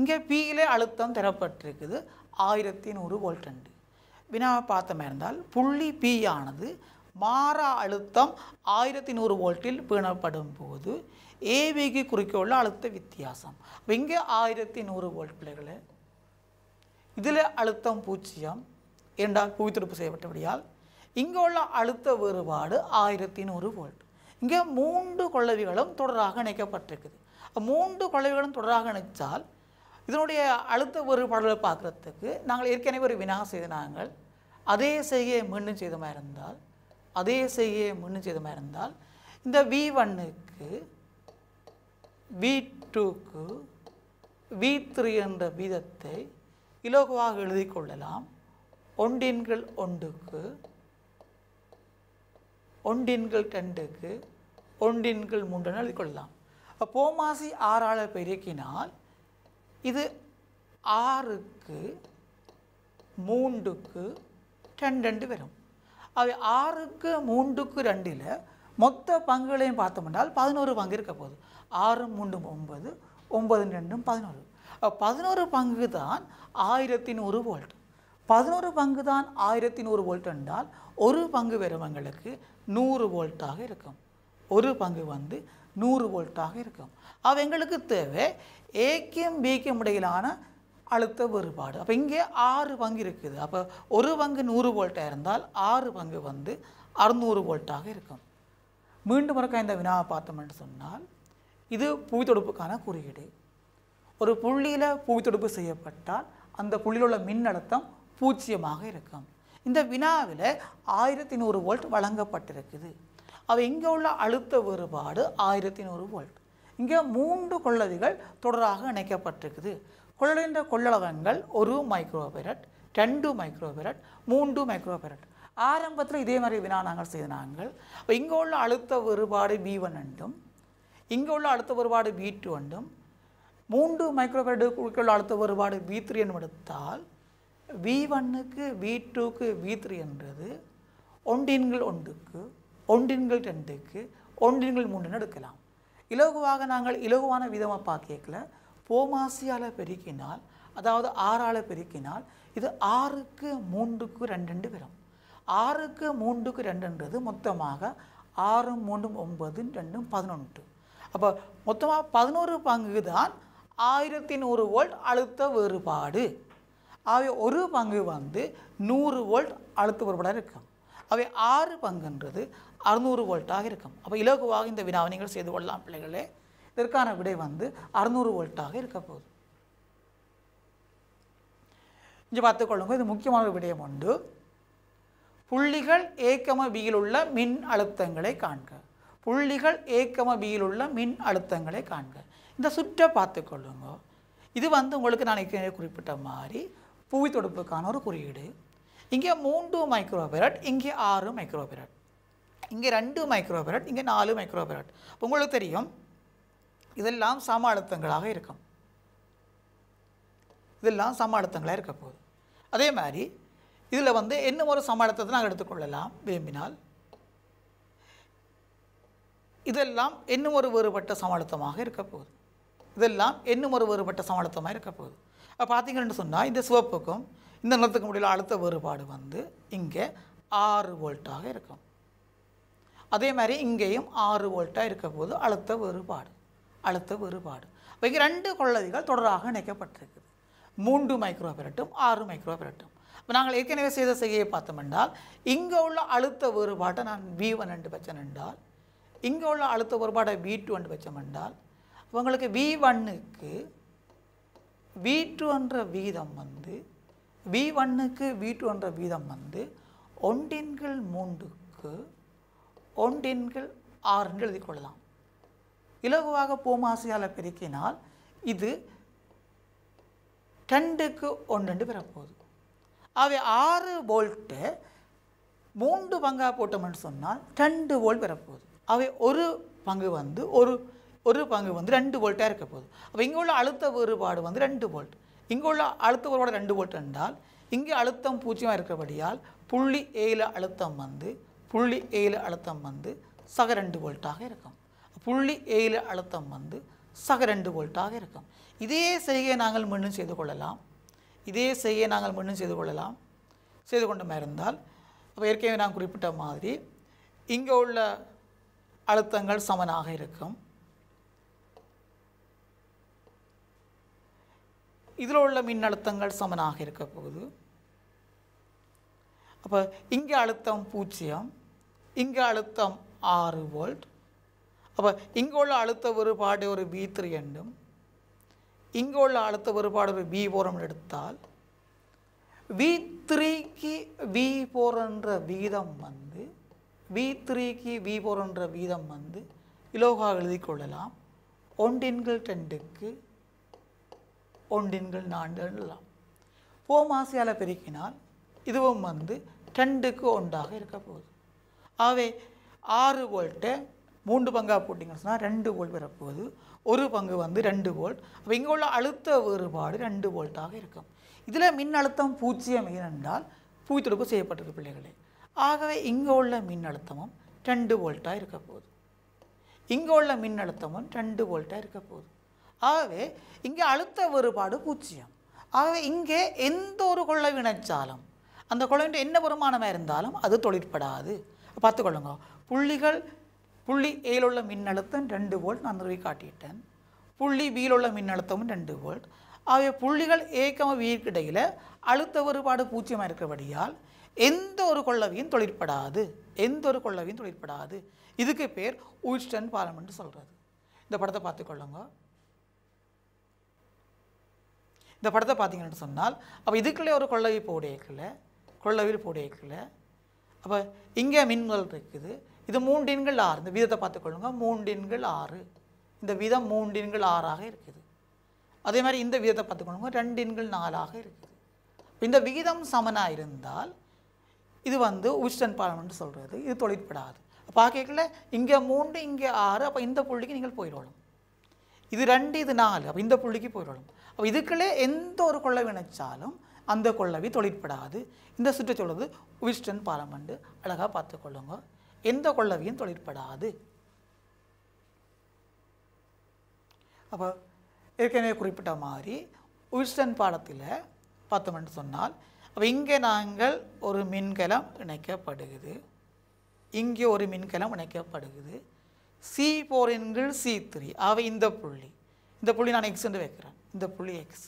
இங்கே பியிலே அழுத்தம் தரப்பட்டிருக்குது ஆயிரத்தி நூறு வோல்ட் ரெண்டு வினாவை பார்த்தோமே இருந்தால் புள்ளி பி ஆனது மாறா அழுத்தம் ஆயிரத்தி நூறு வோல்ட்டில் பீணப்படும் போது ஏவிக்கு உள்ள அழுத்த வித்தியாசம் இங்கே ஆயிரத்தி நூறு வோல்ட் பிள்ளைகளே இதில் அழுத்தம் பூஜ்ஜியம் என்றால் புவித்தொடுப்பு செய்யப்பட்டபடியால் இங்கே உள்ள அழுத்த வேறுபாடு ஆயிரத்தி நூறு வோல்ட் இங்கே மூன்று கொள்ளவிகளும் தொடராக இணைக்கப்பட்டிருக்குது மூன்று கொள்ளவிகளும் தொடராக இணைத்தால் இதனுடைய அழுத்த ஒரு வேறுபாடுகளை பார்க்குறதுக்கு நாங்கள் ஏற்கனவே ஒரு வினா செய்த நாங்கள் அதே செய்ய மீண்டும் மாதிரி இருந்தால் அதே செய்ய மீண்டும் மாதிரி இருந்தால் இந்த வி ஒன்னுக்கு வி டூக்கு வி த்ரீ என்ற வீதத்தை இலோகமாக எழுதி கொள்ளலாம் ஒன்றின்கள் ஒன்றுக்கு ஒன்றின்கள் ரெண்டுக்கு ஒன்றின்கள் மூன்று எழுதி கொள்ளலாம் போமாசி ஆறாளர் பெருக்கினால் இது ஆறுக்கு மூன்றுக்கு ரெண்டு ரெண்டு வரும் அவை ஆறுக்கு மூன்றுக்கு ரெண்டில் மொத்த பங்குகளையும் பார்த்தோம்னால் பதினோரு பங்கு இருக்க போகுது ஆறு மூன்று ஒன்பது ஒன்பது ரெண்டும் பதினோரு பதினோரு பங்கு தான் ஆயிரத்தி நூறு வோல்ட் பதினோரு பங்கு தான் ஆயிரத்தி நூறு வோல்ட் என்றால் ஒரு பங்கு வருவங்களுக்கு நூறு வோல்ட்டாக இருக்கும் ஒரு பங்கு வந்து நூறு வோல்ட்டாக இருக்கும் அவ எங்களுக்கு தேவை ஏக்கியம் பிக்கும் இடையிலான அழுத்த வேறுபாடு அப்போ இங்கே ஆறு பங்கு இருக்குது அப்போ ஒரு பங்கு நூறு வோல்ட்டாக இருந்தால் ஆறு பங்கு வந்து அறுநூறு வோல்ட்டாக இருக்கும் மீண்டும் முறைக்காக இந்த வினாவை பார்த்தோம்னு சொன்னால் இது தொடுப்புக்கான குறியீடு ஒரு புள்ளியில் தொடுப்பு செய்யப்பட்டால் அந்த புள்ளியில் உள்ள மின்னழுத்தம் பூஜ்ஜியமாக இருக்கும் இந்த வினாவில் ஆயிரத்தி நூறு வோல்ட் வழங்கப்பட்டிருக்குது அவள் இங்கே உள்ள அழுத்த வேறுபாடு ஆயிரத்தி நூறு வோல்ட் இங்கே மூன்று கொள்ளதிகள் தொடராக இணைக்கப்பட்டிருக்குது கொள்ளுகின்ற கொள்ளளவங்கள் ஒரு மைக்ரோபெரட் ரெண்டு மைக்ரோபெரட் மூன்று மைக்ரோபெரட் ஆரம்பத்தில் இதே மாதிரி வினா நாங்கள் செய்த நாங்கள் இங்கே உள்ள அழுத்த வேறுபாடு பி ஒன் என்றும் இங்கே உள்ள அழுத்த வேறுபாடு பி டூ என்றும் மூன்று உள்ள அழுத்த வேறுபாடு பி த்ரீ என்று எடுத்தால் வி ஒன்னுக்கு வி டூக்கு வி த்ரீ என்றது ஒன்றின்கள் ஒன்றுக்கு ஒன்றின்கள் ரெண்டுக்கு ஒன்றின்கள் மூன்றுன்னு எடுக்கலாம் இலகுவாக நாங்கள் இலகுவான விதமாக பார்க்கல போமாசியால் பெருக்கினால் அதாவது ஆறால் பெருக்கினால் இது ஆறுக்கு மூன்றுக்கு ரெண்டு வரும் ஆறுக்கு மூன்றுக்கு ரெண்டுன்றது மொத்தமாக ஆறு மூன்றும் ஒன்பது ரெண்டும் பதினொன்று அப்போ மொத்தமாக பதினோரு பங்கு தான் ஆயிரத்தி நூறு வோல்ட் அழுத்த வேறுபாடு அவை ஒரு பங்கு வந்து நூறு வோல்ட் அழுத்த வேறுபாடாக இருக்கும் அவை ஆறு பங்குன்றது அறுநூறு வோல்ட்டாக இருக்கும் அப்போ இலகுவாக இந்த வினாவை நீங்கள் செய்து கொள்ளலாம் பிள்ளைகளே இதற்கான விடை வந்து அறுநூறு வோல்ட்டாக இருக்க போகுது இங்கே பார்த்துக்கொள்ளுங்க இது முக்கியமான விடயம் உண்டு புள்ளிகள் ஏக்கம பியில் உள்ள மின் அழுத்தங்களை காண்க புள்ளிகள் ஏக்கம பியில் உள்ள மின் அழுத்தங்களை காண்க இந்த சுற்றை பார்த்துக்கொள்ளுங்க இது வந்து உங்களுக்கு நான் குறிப்பிட்ட மாதிரி புவி தொடுப்புக்கான ஒரு குறியீடு இங்கே மூன்று மைக்ரோபெரட் இங்கே ஆறு மைக்ரோபெரட் இங்கே ரெண்டு மைக்ரோபெரட் இங்கே நாலு மைக்ரோபெரட் உங்களுக்கு தெரியும் இதெல்லாம் சம அழுத்தங்களாக இருக்கும் இதெல்லாம் சம அழுத்தங்களாக இருக்க போகுது அதே மாதிரி இதில் வந்து என்ன ஒரு சம அழுத்தத்தை நாங்கள் எடுத்துக்கொள்ளலாம் விரும்பினால் இதெல்லாம் இன்னும் ஒரு வேறுபட்ட சம அழுத்தமாக இருக்கப்போகுது இதெல்லாம் இன்னும் ஒரு வேறுபட்ட சம அழுத்தமாக இருக்கப்போகுது அப்போ பார்த்தீங்கன்னு சொன்னால் இந்த சிவப்புக்கும் இந்த நிலத்துக்கு முடியல அழுத்த வேறுபாடு வந்து இங்கே ஆறு வோல்ட்டாக இருக்கும் அதே மாதிரி இங்கேயும் ஆறு வோல்ட்டாக இருக்க போது அழுத்த வேறுபாடு அழுத்த வேறுபாடு இவை ரெண்டு கொள்ளதிகள் தொடராக இணைக்கப்பட்டிருக்குது மூன்று மைக்ரோ பிரட்டும் ஆறு மைக்ரோ பிரட்டும் இப்போ நாங்கள் ஏற்கனவே செய்த செய்கையை பார்த்தோம் என்றால் இங்கே உள்ள அழுத்த வேறுபாட்டை நான் வி ஒன் என்று வச்சேன் என்றால் இங்கே உள்ள அழுத்த வேறுபாட்டை வி டூ என்று வச்சோம் என்றால் உங்களுக்கு வி ஒன்னுக்கு வி டூன்ற வீதம் வந்து வி ஒன்னுக்கு வி டூன்ற வீதம் வந்து ஒன்றின் கீழ் மூன்றுக்கு ஒன்றின்கள் ஆறு என்று எழுதி கொள்ளலாம் இலகுவாக பூமாசியால் பெருக்கினால் இது ரெண்டுக்கு ஒன்று பெறப்போகுது அவை ஆறு போல்ட்டு மூன்று பங்காக போட்டோம்னு சொன்னால் ரெண்டு போல்ட் பெறப்போகுது அவை ஒரு பங்கு வந்து ஒரு ஒரு பங்கு வந்து ரெண்டு போல்ட்டாக இருக்க போகுது அப்போ இங்கே உள்ள அழுத்த வேறுபாடு வந்து ரெண்டு போல்ட் இங்கே உள்ள அழுத்த வேறுபாடு ரெண்டு போல்ட் என்றால் இங்கே அழுத்தம் பூஜ்ஜியமாக இருக்கிறபடியால் புள்ளி ஏழு அழுத்தம் வந்து புள்ளி ஏழு அழுத்தம் வந்து சக ரெண்டு வோல்ட்டாக இருக்கும் புள்ளி ஏழு அழுத்தம் வந்து சக ரெண்டு வோல்ட்டாக இருக்கும் இதே செய்கையை நாங்கள் மீண்டும் செய்து கொள்ளலாம் இதே செய்கையை நாங்கள் மீண்டும் செய்து கொள்ளலாம் செய்து கொண்டோமா இருந்தால் அப்போ ஏற்கனவே நான் குறிப்பிட்ட மாதிரி இங்கே உள்ள அழுத்தங்கள் சமனாக இருக்கும் இதில் உள்ள மின் அழுத்தங்கள் சமனாக இருக்க போகுது அப்போ இங்கே அழுத்தம் பூஜ்ஜியம் இங்கே அழுத்தம் ஆறு வோல்ட் அப்போ இங்கே உள்ள அழுத்த வேறுபாடு ஒரு பி த்ரீ என்றும் இங்கே உள்ள அழுத்த வேறுபாடு ஒரு பி போரம் எடுத்தால் வி த்ரீக்கு வி போரன்ற வீதம் வந்து வி த்ரீக்கு வி போரன்ற வீதம் வந்து இலோகா எழுதி கொள்ளலாம் ஒன்றின்கள் ரெண்டுக்கு ஒன்றின்கள் நான்கு எழுதலாம் போமாசியால் பெருக்கினால் இதுவும் வந்து ரெண்டுக்கு ஒன்றாக இருக்க போகுது ஆகவே ஆறு வோல்ட்டை மூன்று பங்காக போட்டிங்கன்னு சொன்னால் ரெண்டு வோல்ட் வரப்போகுது ஒரு பங்கு வந்து ரெண்டு வோல்ட் அப்போ இங்கே உள்ள அழுத்த வேறுபாடு ரெண்டு வோல்ட்டாக இருக்கும் இதில் மின் அழுத்தம் பூஜ்ஜியம் ஏனென்றால் பூய் தொடுப்பு செய்யப்பட்டிருக்கு பிள்ளைகளே ஆகவே இங்கே உள்ள மின் அழுத்தமும் ரெண்டு வோல்ட்டாக இருக்க போகுது இங்கே உள்ள மின் அழுத்தமும் ரெண்டு வோல்ட்டாக இருக்க போகுது ஆகவே இங்கே அழுத்த வேறுபாடு பூஜ்ஜியம் ஆகவே இங்கே எந்த ஒரு கொள்ளை வினைச்சாலும் அந்த கொள்ளைன்ட்டு என்ன வருமானமாக இருந்தாலும் அது தொழிற்படாது பார்த்துக்கொள்ளுங்க புள்ளிகள் புள்ளி ஏயில் உள்ள மின்னழுத்தம் ரெண்டு வோல்ட் நான் நிறுவி காட்டிட்டேன் புள்ளி பியில் உள்ள மின்னழுத்தமும் ரெண்டு வோல்ட் ஆகிய புள்ளிகள் ஏக்கம வீர்க்கிடையில் இடையில் அழுத்த வேறுபாடு பூஜ்ஜியமாக இருக்கிறபடியால் எந்த ஒரு கொள்ளவையும் தொழிற்படாது எந்த ஒரு கொள்ளவையும் தொழிற்படாது இதுக்கு பேர் ஊஸ்டன் பாலம்னு சொல்கிறது இந்த படத்தை பார்த்துக்கொள்ளுங்க இந்த படத்தை பார்த்தீங்கன்னு சொன்னால் அப்போ இதுக்குள்ளே ஒரு கொள்ளவி போடையக்கில் கொள்ளவில் போடையக்கில்லை அப்போ இங்கே மின்முதல் இருக்குது இது மூண்டின்கள் ஆறு இந்த வீதத்தை பார்த்துக்கொள்ளுங்க மூண்டின்கள் ஆறு இந்த வீதம் மூண்டின்கள் ஆறாக இருக்குது அதே மாதிரி இந்த வீதத்தை பார்த்துக்கொள்ளுங்க ரெண்டின்கள் நாலாக இருக்குது இந்த விகிதம் சமனாக இருந்தால் இது வந்து உஷ்டன் பாலம்னு சொல்கிறது இது தொழிற்படாது பார்க்கல இங்கே மூன்று இங்கே ஆறு அப்போ இந்த புள்ளிக்கு நீங்கள் போயிடலாம் இது ரெண்டு இது நாலு அப்போ இந்த புள்ளிக்கு போயிடலாம் அப்போ இதுக்குள்ளே எந்த ஒரு கொள்ளை வினைச்சாலும் அந்த கொள்ளவி தொழிற்படாது இந்த சுற்றுச்சூழல் பாலம் பாலமண்டு அழகாக பார்த்துக்கொள்ளுங்க எந்த கொள்ளவியும் தொழிற்படாது அப்போ ஏற்கனவே குறிப்பிட்ட மாதிரி உயிர்ஸ்டன் பாலத்தில் பார்த்தோம்னு சொன்னால் அப்போ இங்கே நாங்கள் ஒரு மின்கலம் இணைக்கப்படுகிறது இங்கே ஒரு மின்கலம் இணைக்கப்படுகிறது சி போர் என்கிற சி த்ரீ அவை இந்த புள்ளி இந்த புள்ளி நான் எக்ஸ் என்று வைக்கிறேன் இந்த புள்ளி எக்ஸ்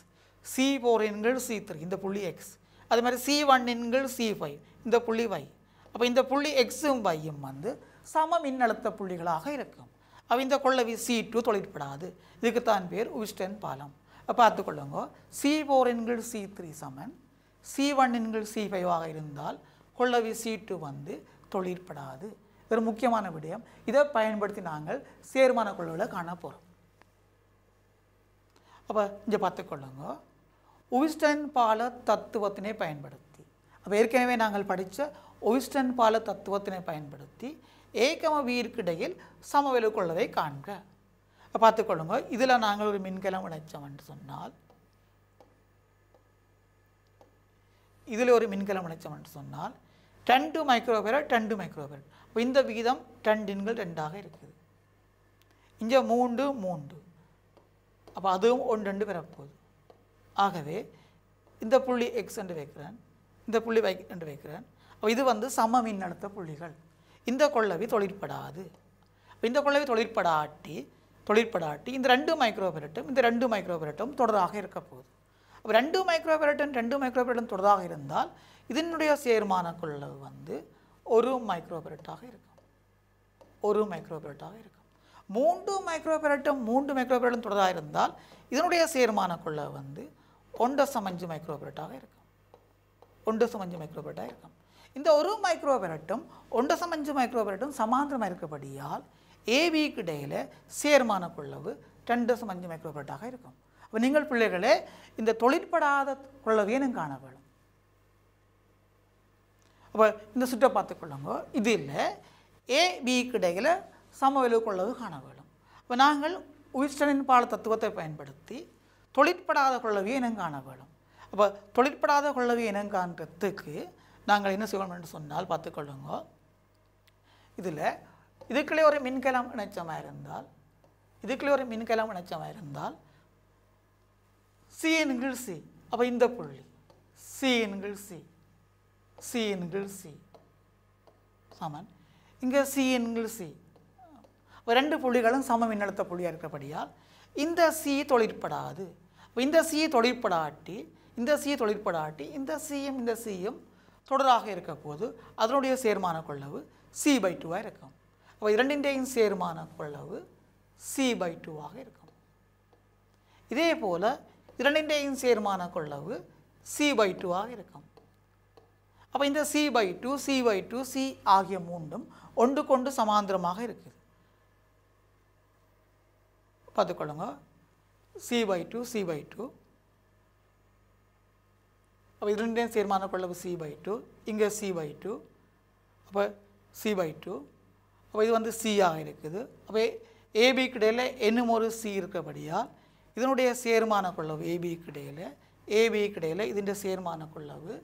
சி ஃபோர் என்கள் சி த்ரீ இந்த புள்ளி எக்ஸ் அது மாதிரி சி ஒன் என்கள் சி ஃபைவ் இந்த புள்ளி ஒய் அப்போ இந்த புள்ளி எக்ஸும் வையும் வந்து சம மின்னழுத்த புள்ளிகளாக இருக்கும் அப்போ இந்த கொள்ளவி சி டூ தொழிற்படாது இதுக்குத்தான் பேர் உவிஸ்டன் பாலம் பார்த்துக்கொள்ளுங்க சி ஃபோர் என்கள் சி த்ரீ சமன் சி ஒன் என்கள் சி ஃபைவ் ஆக இருந்தால் கொள்ளவி சி டூ வந்து தொழிற்படாது ஒரு முக்கியமான விடயம் இதை பயன்படுத்தி நாங்கள் சேர்மான கொள்கைகளை காண போகிறோம் அப்போ இங்கே பார்த்துக்கொள்ளுங்க ஒவிஸ்டன் பால தத்துவத்தினை பயன்படுத்தி அப்போ ஏற்கனவே நாங்கள் படித்த ஒவிஸ்டன் பால தத்துவத்தினை பயன்படுத்தி ஏகம வீர்க்கிடையில் சமவெளி கொள்ளதை காண்க பார்த்துக்கொள்ளுங்க இதில் நாங்கள் ஒரு மின்கலம் இணைச்சோம் என்று சொன்னால் இதில் ஒரு மின்கலம் இணைச்சோம் என்று சொன்னால் ரெண்டு டென் ரெண்டு மைக்ரோவேரட் இப்போ இந்த விகிதம் டென்டின்கள் ரெண்டாக இருக்குது இங்கே மூன்று மூன்று அப்போ அதுவும் ஒன்று ரெண்டு பெறப்போகுது ஆகவே இந்த புள்ளி எக்ஸ் என்று வைக்கிறேன் இந்த புள்ளி வை என்று வைக்கிறேன் இது வந்து சம மின்னழுத்த புள்ளிகள் இந்த கொள்ளவி தொழிற்படாது இந்த கொள்ளவி தொழிற்படாட்டி தொழிற்படாட்டி இந்த ரெண்டு மைக்ரோபெரட்டும் இந்த ரெண்டு மைக்ரோபெரட்டும் தொடராக இருக்க போகுது அப்போ ரெண்டு மைக்ரோபெரட்டன் ரெண்டு மைக்ரோபெரட்டன் தொடராக இருந்தால் இதனுடைய சேர்மான கொள்ளவு வந்து ஒரு மைக்ரோபெரட்டாக இருக்கும் ஒரு மைக்ரோபெரட்டாக இருக்கும் மூன்று மைக்ரோபெரட்டும் மூன்று மைக்ரோபெரட்டும் தொடராக இருந்தால் இதனுடைய சேர்மான கொள்ளவு வந்து ஒன்று சம் அஞ்சு மைக்ரோபரட்டாக இருக்கும் ஒன்று சம் அஞ்சு மைக்ரோபரட்டாக இருக்கும் இந்த ஒரு மைக்ரோபரட்டும் ஒன்று சம் அஞ்சு மைக்ரோபரட்டும் சமாந்திரமாக இருக்கிறபடியால் ஏபிக்கு இடையில் சேர்மான கொள்ளவு ரெண்டு சம் அஞ்சு மைக்ரோபரட்டாக இருக்கும் அப்போ நீங்கள் பிள்ளைகளே இந்த தொழிற்படாத கொள்ளவையை நீங்கள் காண வேணும் அப்போ இந்த சுற்றை பார்த்துக்கொள்ளுங்க இது இல்லை ஏபிக்கு இடையில் சமவெளி கொள்ளவு காண வேணும் இப்போ நாங்கள் உயிர்ஸ்டனின் பாட தத்துவத்தை பயன்படுத்தி தொழிற்படாத கொள்ளவே இனங்காண வேணும் அப்போ தொழிற்படாத கொள்ளவே இனங்காண்றதுக்கு நாங்கள் என்ன செய்வோம் என்று சொன்னால் பார்த்துக்கொள்ளுங்க இதில் இதுக்குள்ளே ஒரு மின்கலம் இணைச்சமாக இருந்தால் இதுக்குள்ளே ஒரு மின்கலம் இணைச்சமாக இருந்தால் சி என்கிள் சி அப்போ இந்த புள்ளி சி என்கிள் சி சி என்கிள் சி சமன் இங்கே சி என்கிள் சி ரெண்டு புள்ளிகளும் சம மின்னழுத்த புள்ளியாக இருக்கிறபடியால் இந்த சி தொழிற்படாது இப்போ இந்த சியை தொழிற்படாட்டி இந்த சியை தொழிற்படாட்டி இந்த சியும் இந்த சியும் தொடராக இருக்க போது அதனுடைய சேர்மான கொள்ளவு சி பை டூவாக இருக்கும் அப்போ இரண்டின்றையும் சேர்மான கொள்ளவு சி பை டூவாக இருக்கும் இதே போல் இரண்டின்றையும் சேர்மான கொள்ளவு சி பை டூவாக இருக்கும் அப்போ இந்த C by two C by two C ஆகிய மூன்றும் ஒன்று கொண்டு சமாந்திரமாக இருக்குது பார்த்துக்கொள்ளுங்க C by two C by two அப்போ இது ரெண்டையும் சேர்மான கொள்ளவு சி பை டூ இங்கே சி பை டூ அப்போ சி பை டூ அப்போ இது வந்து சியாக இருக்குது அப்போ ஏபிக்கு இடையில் இன்னும் ஒரு சி இருக்கபடியால் இதனுடைய சேர்மான கொள்ளவு ஏபிக்கு இடையில் ஏபிக்கு இடையில் ഇതിൻ്റെ சேர்மான கொள்ளவு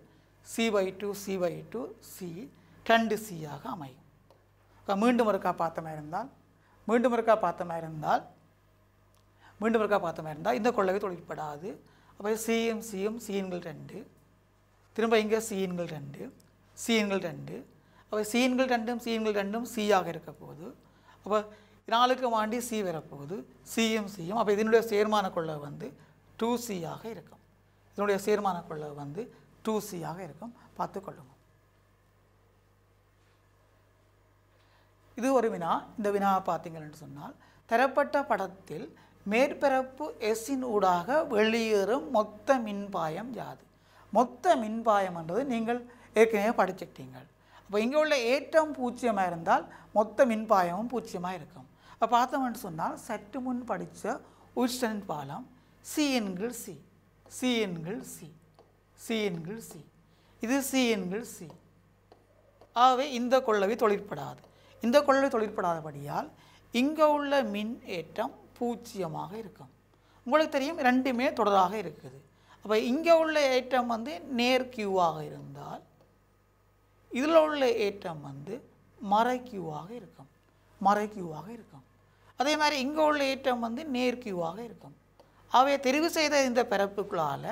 C by two C by two C ரெண்டு சியாக அமையும் மீண்டும் ஒருக்கா பார்த்தமாக இருந்தால் மீண்டும் ஒருக்கா பார்த்தமாக இருந்தால் மீண்டும் இருக்கா பார்த்த மாதிரி இருந்தால் இந்த கொள்ளவே தொழிற்படாது அப்போ சிஎம் சிஎம் சீன்கள் ரெண்டு திரும்ப இங்கே சீன்கள் ரெண்டு சீன்கள் ரெண்டு அப்போ சீன்கள் ரெண்டும் சீன்கள் ரெண்டும் ஆக இருக்க போகுது அப்போ நாளுக்கு வாண்டி சி வரப்போகுது சிஎம் சிஎம் அப்போ இதனுடைய சேர்மான கொள்ளவு வந்து டூ சியாக இருக்கும் இதனுடைய சேர்மான கொள்ளவு வந்து டூ சியாக இருக்கும் பார்த்து இது ஒரு வினா இந்த வினா பார்த்தீங்கன்னு சொன்னால் தரப்பட்ட படத்தில் மேற்பரப்பு எஸ்ஸின் ஊடாக வெளியேறும் மொத்த மின்பாயம் யாது மொத்த மின்பாயம் என்றது நீங்கள் ஏற்கனவே படிச்சுக்கிட்டீங்கள் அப்போ இங்கே உள்ள ஏற்றம் பூஜ்ஜியமாக இருந்தால் மொத்த மின்பாயமும் பூஜ்ஜியமாக இருக்கும் இப்போ பார்த்தோம்னு சொன்னால் சற்று முன் படித்த உஷ்டன் பாலம் சி என்கள் சி சி என்கள் சி சி என்கள் சி இது சி என்கள் சி ஆகவே இந்த கொள்ளவை தொழிற்படாது இந்த கொள்ளவை தொழிற்படாதபடியால் இங்கே உள்ள மின் ஏற்றம் பூஜ்ஜியமாக இருக்கும் உங்களுக்கு தெரியும் ரெண்டுமே தொடராக இருக்குது அப்போ இங்கே உள்ள ஏற்றம் வந்து நேர் கியூவாக இருந்தால் இதில் உள்ள ஏற்றம் வந்து மறை கியூவாக இருக்கும் மறை கியூவாக இருக்கும் அதே மாதிரி இங்கே உள்ள ஏற்றம் வந்து நேர் கியூவாக இருக்கும் அவை தெரிவு செய்த இந்த பிறப்புகளால்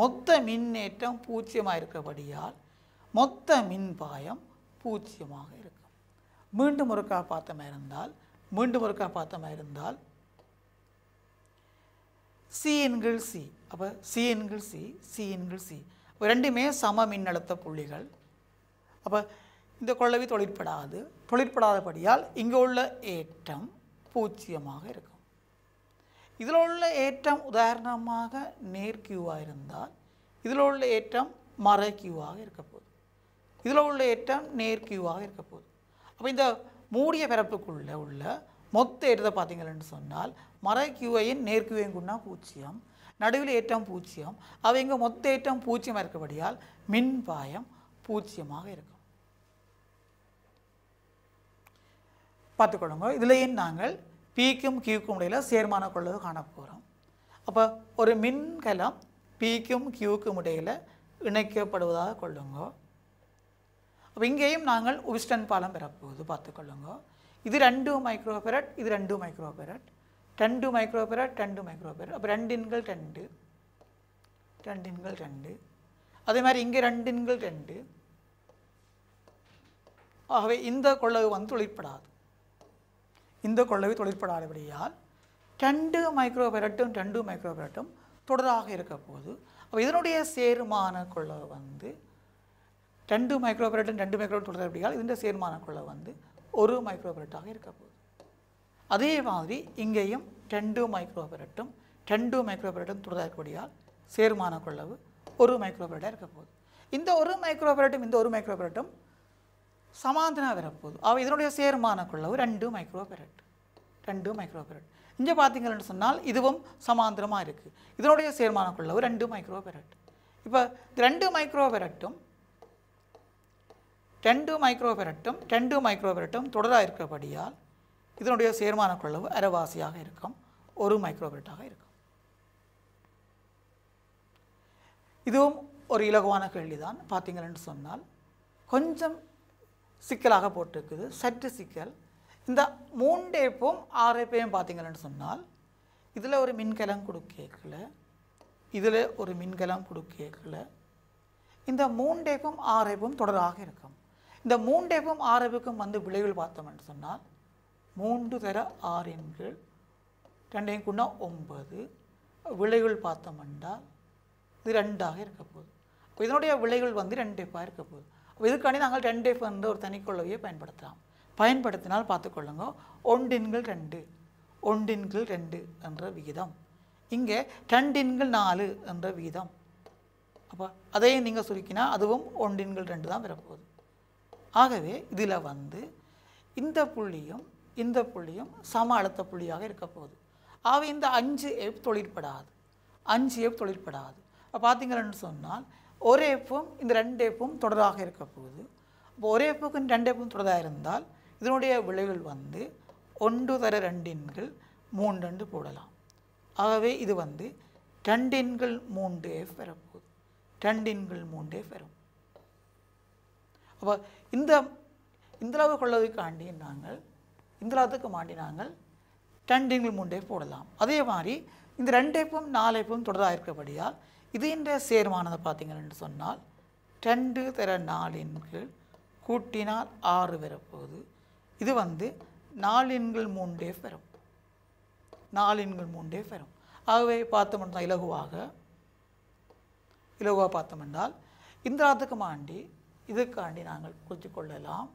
மொத்த மின்னேற்றம் பூஜ்ஜியமாக இருக்கிறபடியால் மொத்த மின்பாயம் பூஜ்ஜியமாக இருக்கும் மீண்டும் ஒருக்கா பார்த்தமாக இருந்தால் மீண்டும் ஒருக்கா பார்த்தமாக இருந்தால் சி என்கள் சி அப்போ சி என்கள் சி சி என்கள் சி ரெண்டுமே சம மின்னழுத்த புள்ளிகள் அப்போ இந்த கொள்ளவி தொழிற்படாது தொழிற்படாதபடியால் இங்கே உள்ள ஏற்றம் பூஜ்ஜியமாக இருக்கும் இதில் உள்ள ஏற்றம் உதாரணமாக நேர் கியூவாக இருந்தால் இதில் உள்ள ஏற்றம் மர கியூவாக இருக்க போகுது இதில் உள்ள ஏற்றம் நேர் கியூவாக இருக்க போகுது அப்போ இந்த மூடிய பரப்புக்குள்ளே உள்ள மொத்த ஏற்றத்தை பார்த்தீங்கன்னு சொன்னால் மர கியூவையும் நேர் பூச்சியம் நடுவில் ஏற்றம் பூச்சியம் அவை இங்கே மொத்த ஏற்றம் பூச்சியமாக இருக்கபடியால் மின் பாயம் இருக்கும் பார்த்துக்கொள்ளுங்க இதுலேயும் நாங்கள் பிக்கும் கியூக்கும் இடையில் சேர்மான கொள்ளது காணப்போகிறோம் அப்போ ஒரு மின்கலம் பிக்கும் கியூக்கும் இடையில் இணைக்கப்படுவதாக கொள்ளுங்க அப்போ இங்கேயும் நாங்கள் உபிஸ்டன் பாலம் பெறப்போகுது பார்த்துக்கொள்ளுங்க இது ரெண்டு மைக்ரோபெரட் இது ரெண்டு மைக்ரோபெரட் ரெண்டு மைக்ரோபெரா ரெண்டு மைக்ரோபெரா அப்போ ரெண்டு இன்கள் ரெண்டு ரெண்டு எண்கள் ரெண்டு அதே மாதிரி இங்கே ரெண்டு இன்கள் ரெண்டு ஆகவே இந்த கொள்ளவு வந்து தொழிற்படாது இந்த கொள்ளவு தொழிற்படாதபடியால் ரெண்டு மைக்ரோபெரட்டும் ரெண்டு மைக்ரோபெரட்டும் தொடராக இருக்க போது அப்போ இதனுடைய சேருமான கொள்ளவு வந்து ரெண்டு மைக்ரோபெரட்டும் ரெண்டு மைக்ரோ தொடர்படியால் இதன் சேர்மான கொள்ளவு வந்து ஒரு மைக்ரோபெரட்டாக இருக்க போகுது அதே மாதிரி இங்கேயும் ரெண்டு மைக்ரோபெரட்டும் ரெண்டு மைக்ரோபெரட்டும் துறதாக இருக்கக்கூடியால் சேர்மான கொள்ளவு ஒரு மைக்ரோபெரட்டாக இருக்க போகுது இந்த ஒரு மைக்ரோபெரட்டும் இந்த ஒரு மைக்ரோபெரட்டும் சமாந்தனாக வரப்போகுது அவள் இதனுடைய சேர்மான கொள்ளவு ரெண்டு மைக்ரோபெரட் ரெண்டு மைக்ரோபெரட் இங்கே பார்த்தீங்கன்னு சொன்னால் இதுவும் சமாந்திரமாக இருக்குது இதனுடைய சேர்மான கொள்ளவு ரெண்டு மைக்ரோபெரட் இப்போ ரெண்டு மைக்ரோபெரட்டும் ரெண்டு மைக்ரோபெரட்டும் ரெண்டு மைக்ரோபெரட்டும் தொடராக இருக்கிறபடியால் இதனுடைய சேர்மான கொள்ளவு அரைவாசியாக இருக்கும் ஒரு மைக்ரோபிரிட்டாக இருக்கும் இதுவும் ஒரு இலகுவான கேள்வி தான் பார்த்தீங்கன்னு சொன்னால் கொஞ்சம் சிக்கலாக போட்டிருக்குது சற்று சிக்கல் இந்த மூண்டேப்பும் ஆறேப்பையும் பார்த்தீங்கன்னு சொன்னால் இதில் ஒரு மின்கலம் கொடுக்கல இதில் ஒரு மின்கலம் கொடுக்கல இந்த மூண்டேப்பும் ஆறேப்பும் தொடராக இருக்கும் இந்த மூண்டேப்பும் ஆறேப்புக்கும் வந்து விளைவில் பார்த்தோம்னு சொன்னால் மூன்று தர ஆறு எண்கள் ரெண்டையும் கூட ஒன்பது விளைவுகள் பார்த்தோம்னா இது ரெண்டாக இருக்க போகுது அப்போ இதனுடைய விளைவுகள் வந்து ரெண்டு டேப்பாக இருக்க போகுது அப்போ இதுக்காண்டி நாங்கள் ரெண்டு டேப் வந்து ஒரு தனிக்கொள்ளவையை பயன்படுத்தலாம் பயன்படுத்தினால் பார்த்துக்கொள்ளுங்க ஒன்றின்கள் ரெண்டு ஒன்றின்கள் ரெண்டு என்ற விகிதம் இங்கே ரெண்டின்கள் நாலு என்ற விகிதம் அப்போ அதையும் நீங்கள் சுருக்கினா அதுவும் ஒன்றின்கள் ரெண்டு தான் வரப்போகுது ஆகவே இதில் வந்து இந்த புள்ளியும் இந்த புள்ளியும் சம அழுத்த புள்ளியாக இருக்க போகுது ஆக இந்த அஞ்சு ஏப் தொழிற்படாது அஞ்சு ஏப் தொழிற்படாது பார்த்தீங்கன்னு சொன்னால் ஒரு எஃப்பும் இந்த ரெண்டு ஏப்பும் தொடராக இருக்க போகுது இப்போ ஒரே ஏப்புக்கும் ரெண்டு எஃப்பும் தொடராக இருந்தால் இதனுடைய விளைவுகள் வந்து ஒன்று தர ரெண்டின்கள் மூன்று ரெண்டு போடலாம் ஆகவே இது வந்து ரெண்டின்கள் மூன்று எஃப் பெறப்போகுது ரெண்டின்கள் மூன்று எஃப் பெறும் அப்போ இந்த இந்தளவு கொள்ளதுக்காண்டி நாங்கள் இந்திராத்துக்கு மாட்டி நாங்கள் டண்டிங்கள் முண்டே போடலாம் அதே மாதிரி இந்த ரெண்டைப்பும் நாலைப்பும் தொடராக இருக்கபடியால் என்ற சேர்மானதை பார்த்தீங்கன்னு சொன்னால் ரெண்டு தர நாலின் கீழ் கூட்டினால் ஆறு வரப்போகுது இது வந்து நாலின்கள் மூன்றே வரும் நாலின்கள் மூண்டே வரும் ஆகவே பார்த்தோம்னா இலகுவாக இலகுவாக பார்த்தோம்னால் இந்த ராத்துக்கு மாண்டி இதுக்காண்டி நாங்கள் குறித்து கொள்ளலாம்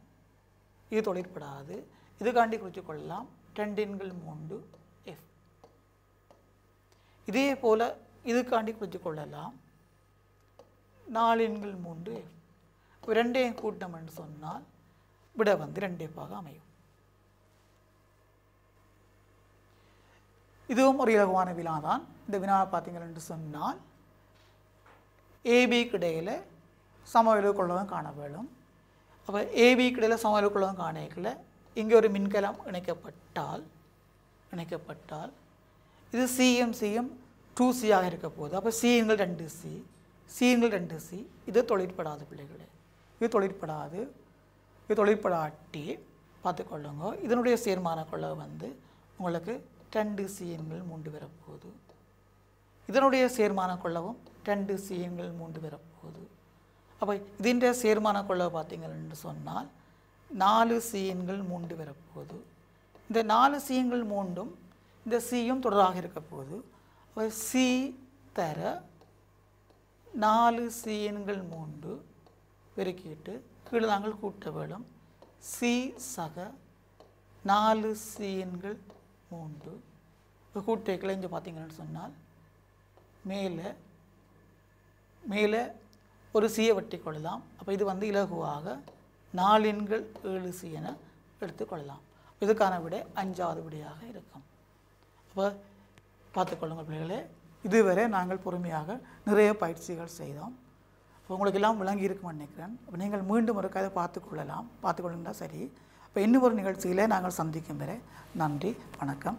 இது தொழிற்படாது இது காண்டி கொள்ளலாம் டெண்டின்கள் കുറിച്ചുകൊള്ളാം രണ്ടിൻകൾ இதே എഫ് இது காண்டி குறித்துக்கொள்ளலாம் கொள்ளலாம் நாலின்கள் மூன்று எஃப் ரெண்டையும் கூட்டம் என்று சொன்னால் விட வந்து ரெண்டேப்பாக அமையும் இதுவும் ஒரு இலகுவான வினா தான் இந்த வினாவை பார்த்தீங்கள் என்று சொன்னால் ஏபிக்கு இடையில் சமவிலவு கொள்ளவும் காண வேணும் அப்போ ஏபிக்கு இடையில் சமவிலவு கொள்ளவும் காண இங்கே ஒரு மின்கலம் இணைக்கப்பட்டால் இணைக்கப்பட்டால் இது சிஎம் சிஎம் டூ ஆக இருக்க போகுது அப்போ சிஎங்கள் ரெண்டு சி சிஎங்கள் ரெண்டு சி இது தொழிற்படாது பிள்ளைகளே இது தொழிற்படாது இது தொழிற்படாட்டி பார்த்துக்கொள்ளுங்க இதனுடைய சேர்மான கொள்ளவு வந்து உங்களுக்கு ரெண்டு சிஎன்கள் மூண்டு வரப்போகுது இதனுடைய சேர்மான கொள்ளவும் ரெண்டு சிஎன்கள் மூண்டு வரப்போகுது அப்போ இதின்ற சேர்மான கொள்ளவு பார்த்தீங்கன்னு சொன்னால் நாலு சீன்கள் மூண்டு வரப்போகுது இந்த நாலு சீன்கள் மூண்டும் இந்த சீயும் தொடராக இருக்க ஒரு சி தர நாலு சீன்கள் மூண்டு பெருக்கிட்டு கீழே நாங்கள் கூட்ட வேணும் சி சக நாலு சீன்கள் மூன்று இப்போ கூட்டைக்கில் இங்கே பார்த்தீங்கன்னு சொன்னால் மேலே மேலே ஒரு சீயை வெட்டி கொள்ளலாம் அப்போ இது வந்து இலகுவாக நாலின்கள் ஏழு சி என எடுத்துக்கொள்ளலாம் இதுக்கான விடை அஞ்சாவது விடையாக இருக்கும் அப்போ பார்த்துக்கொள்ளுங்கள் பிள்ளைகளே இதுவரை நாங்கள் பொறுமையாக நிறைய பயிற்சிகள் செய்தோம் உங்களுக்கு எல்லாம் விளங்கி இருக்கும்னு நினைக்கிறேன் அப்போ நீங்கள் மீண்டும் ஒரு கதை பார்த்துக்கொள்ளலாம் பார்த்துக்கொள்ளுங்களா சரி இப்போ இன்னும் ஒரு நிகழ்ச்சியிலே நாங்கள் சந்திக்கும் வரை நன்றி வணக்கம்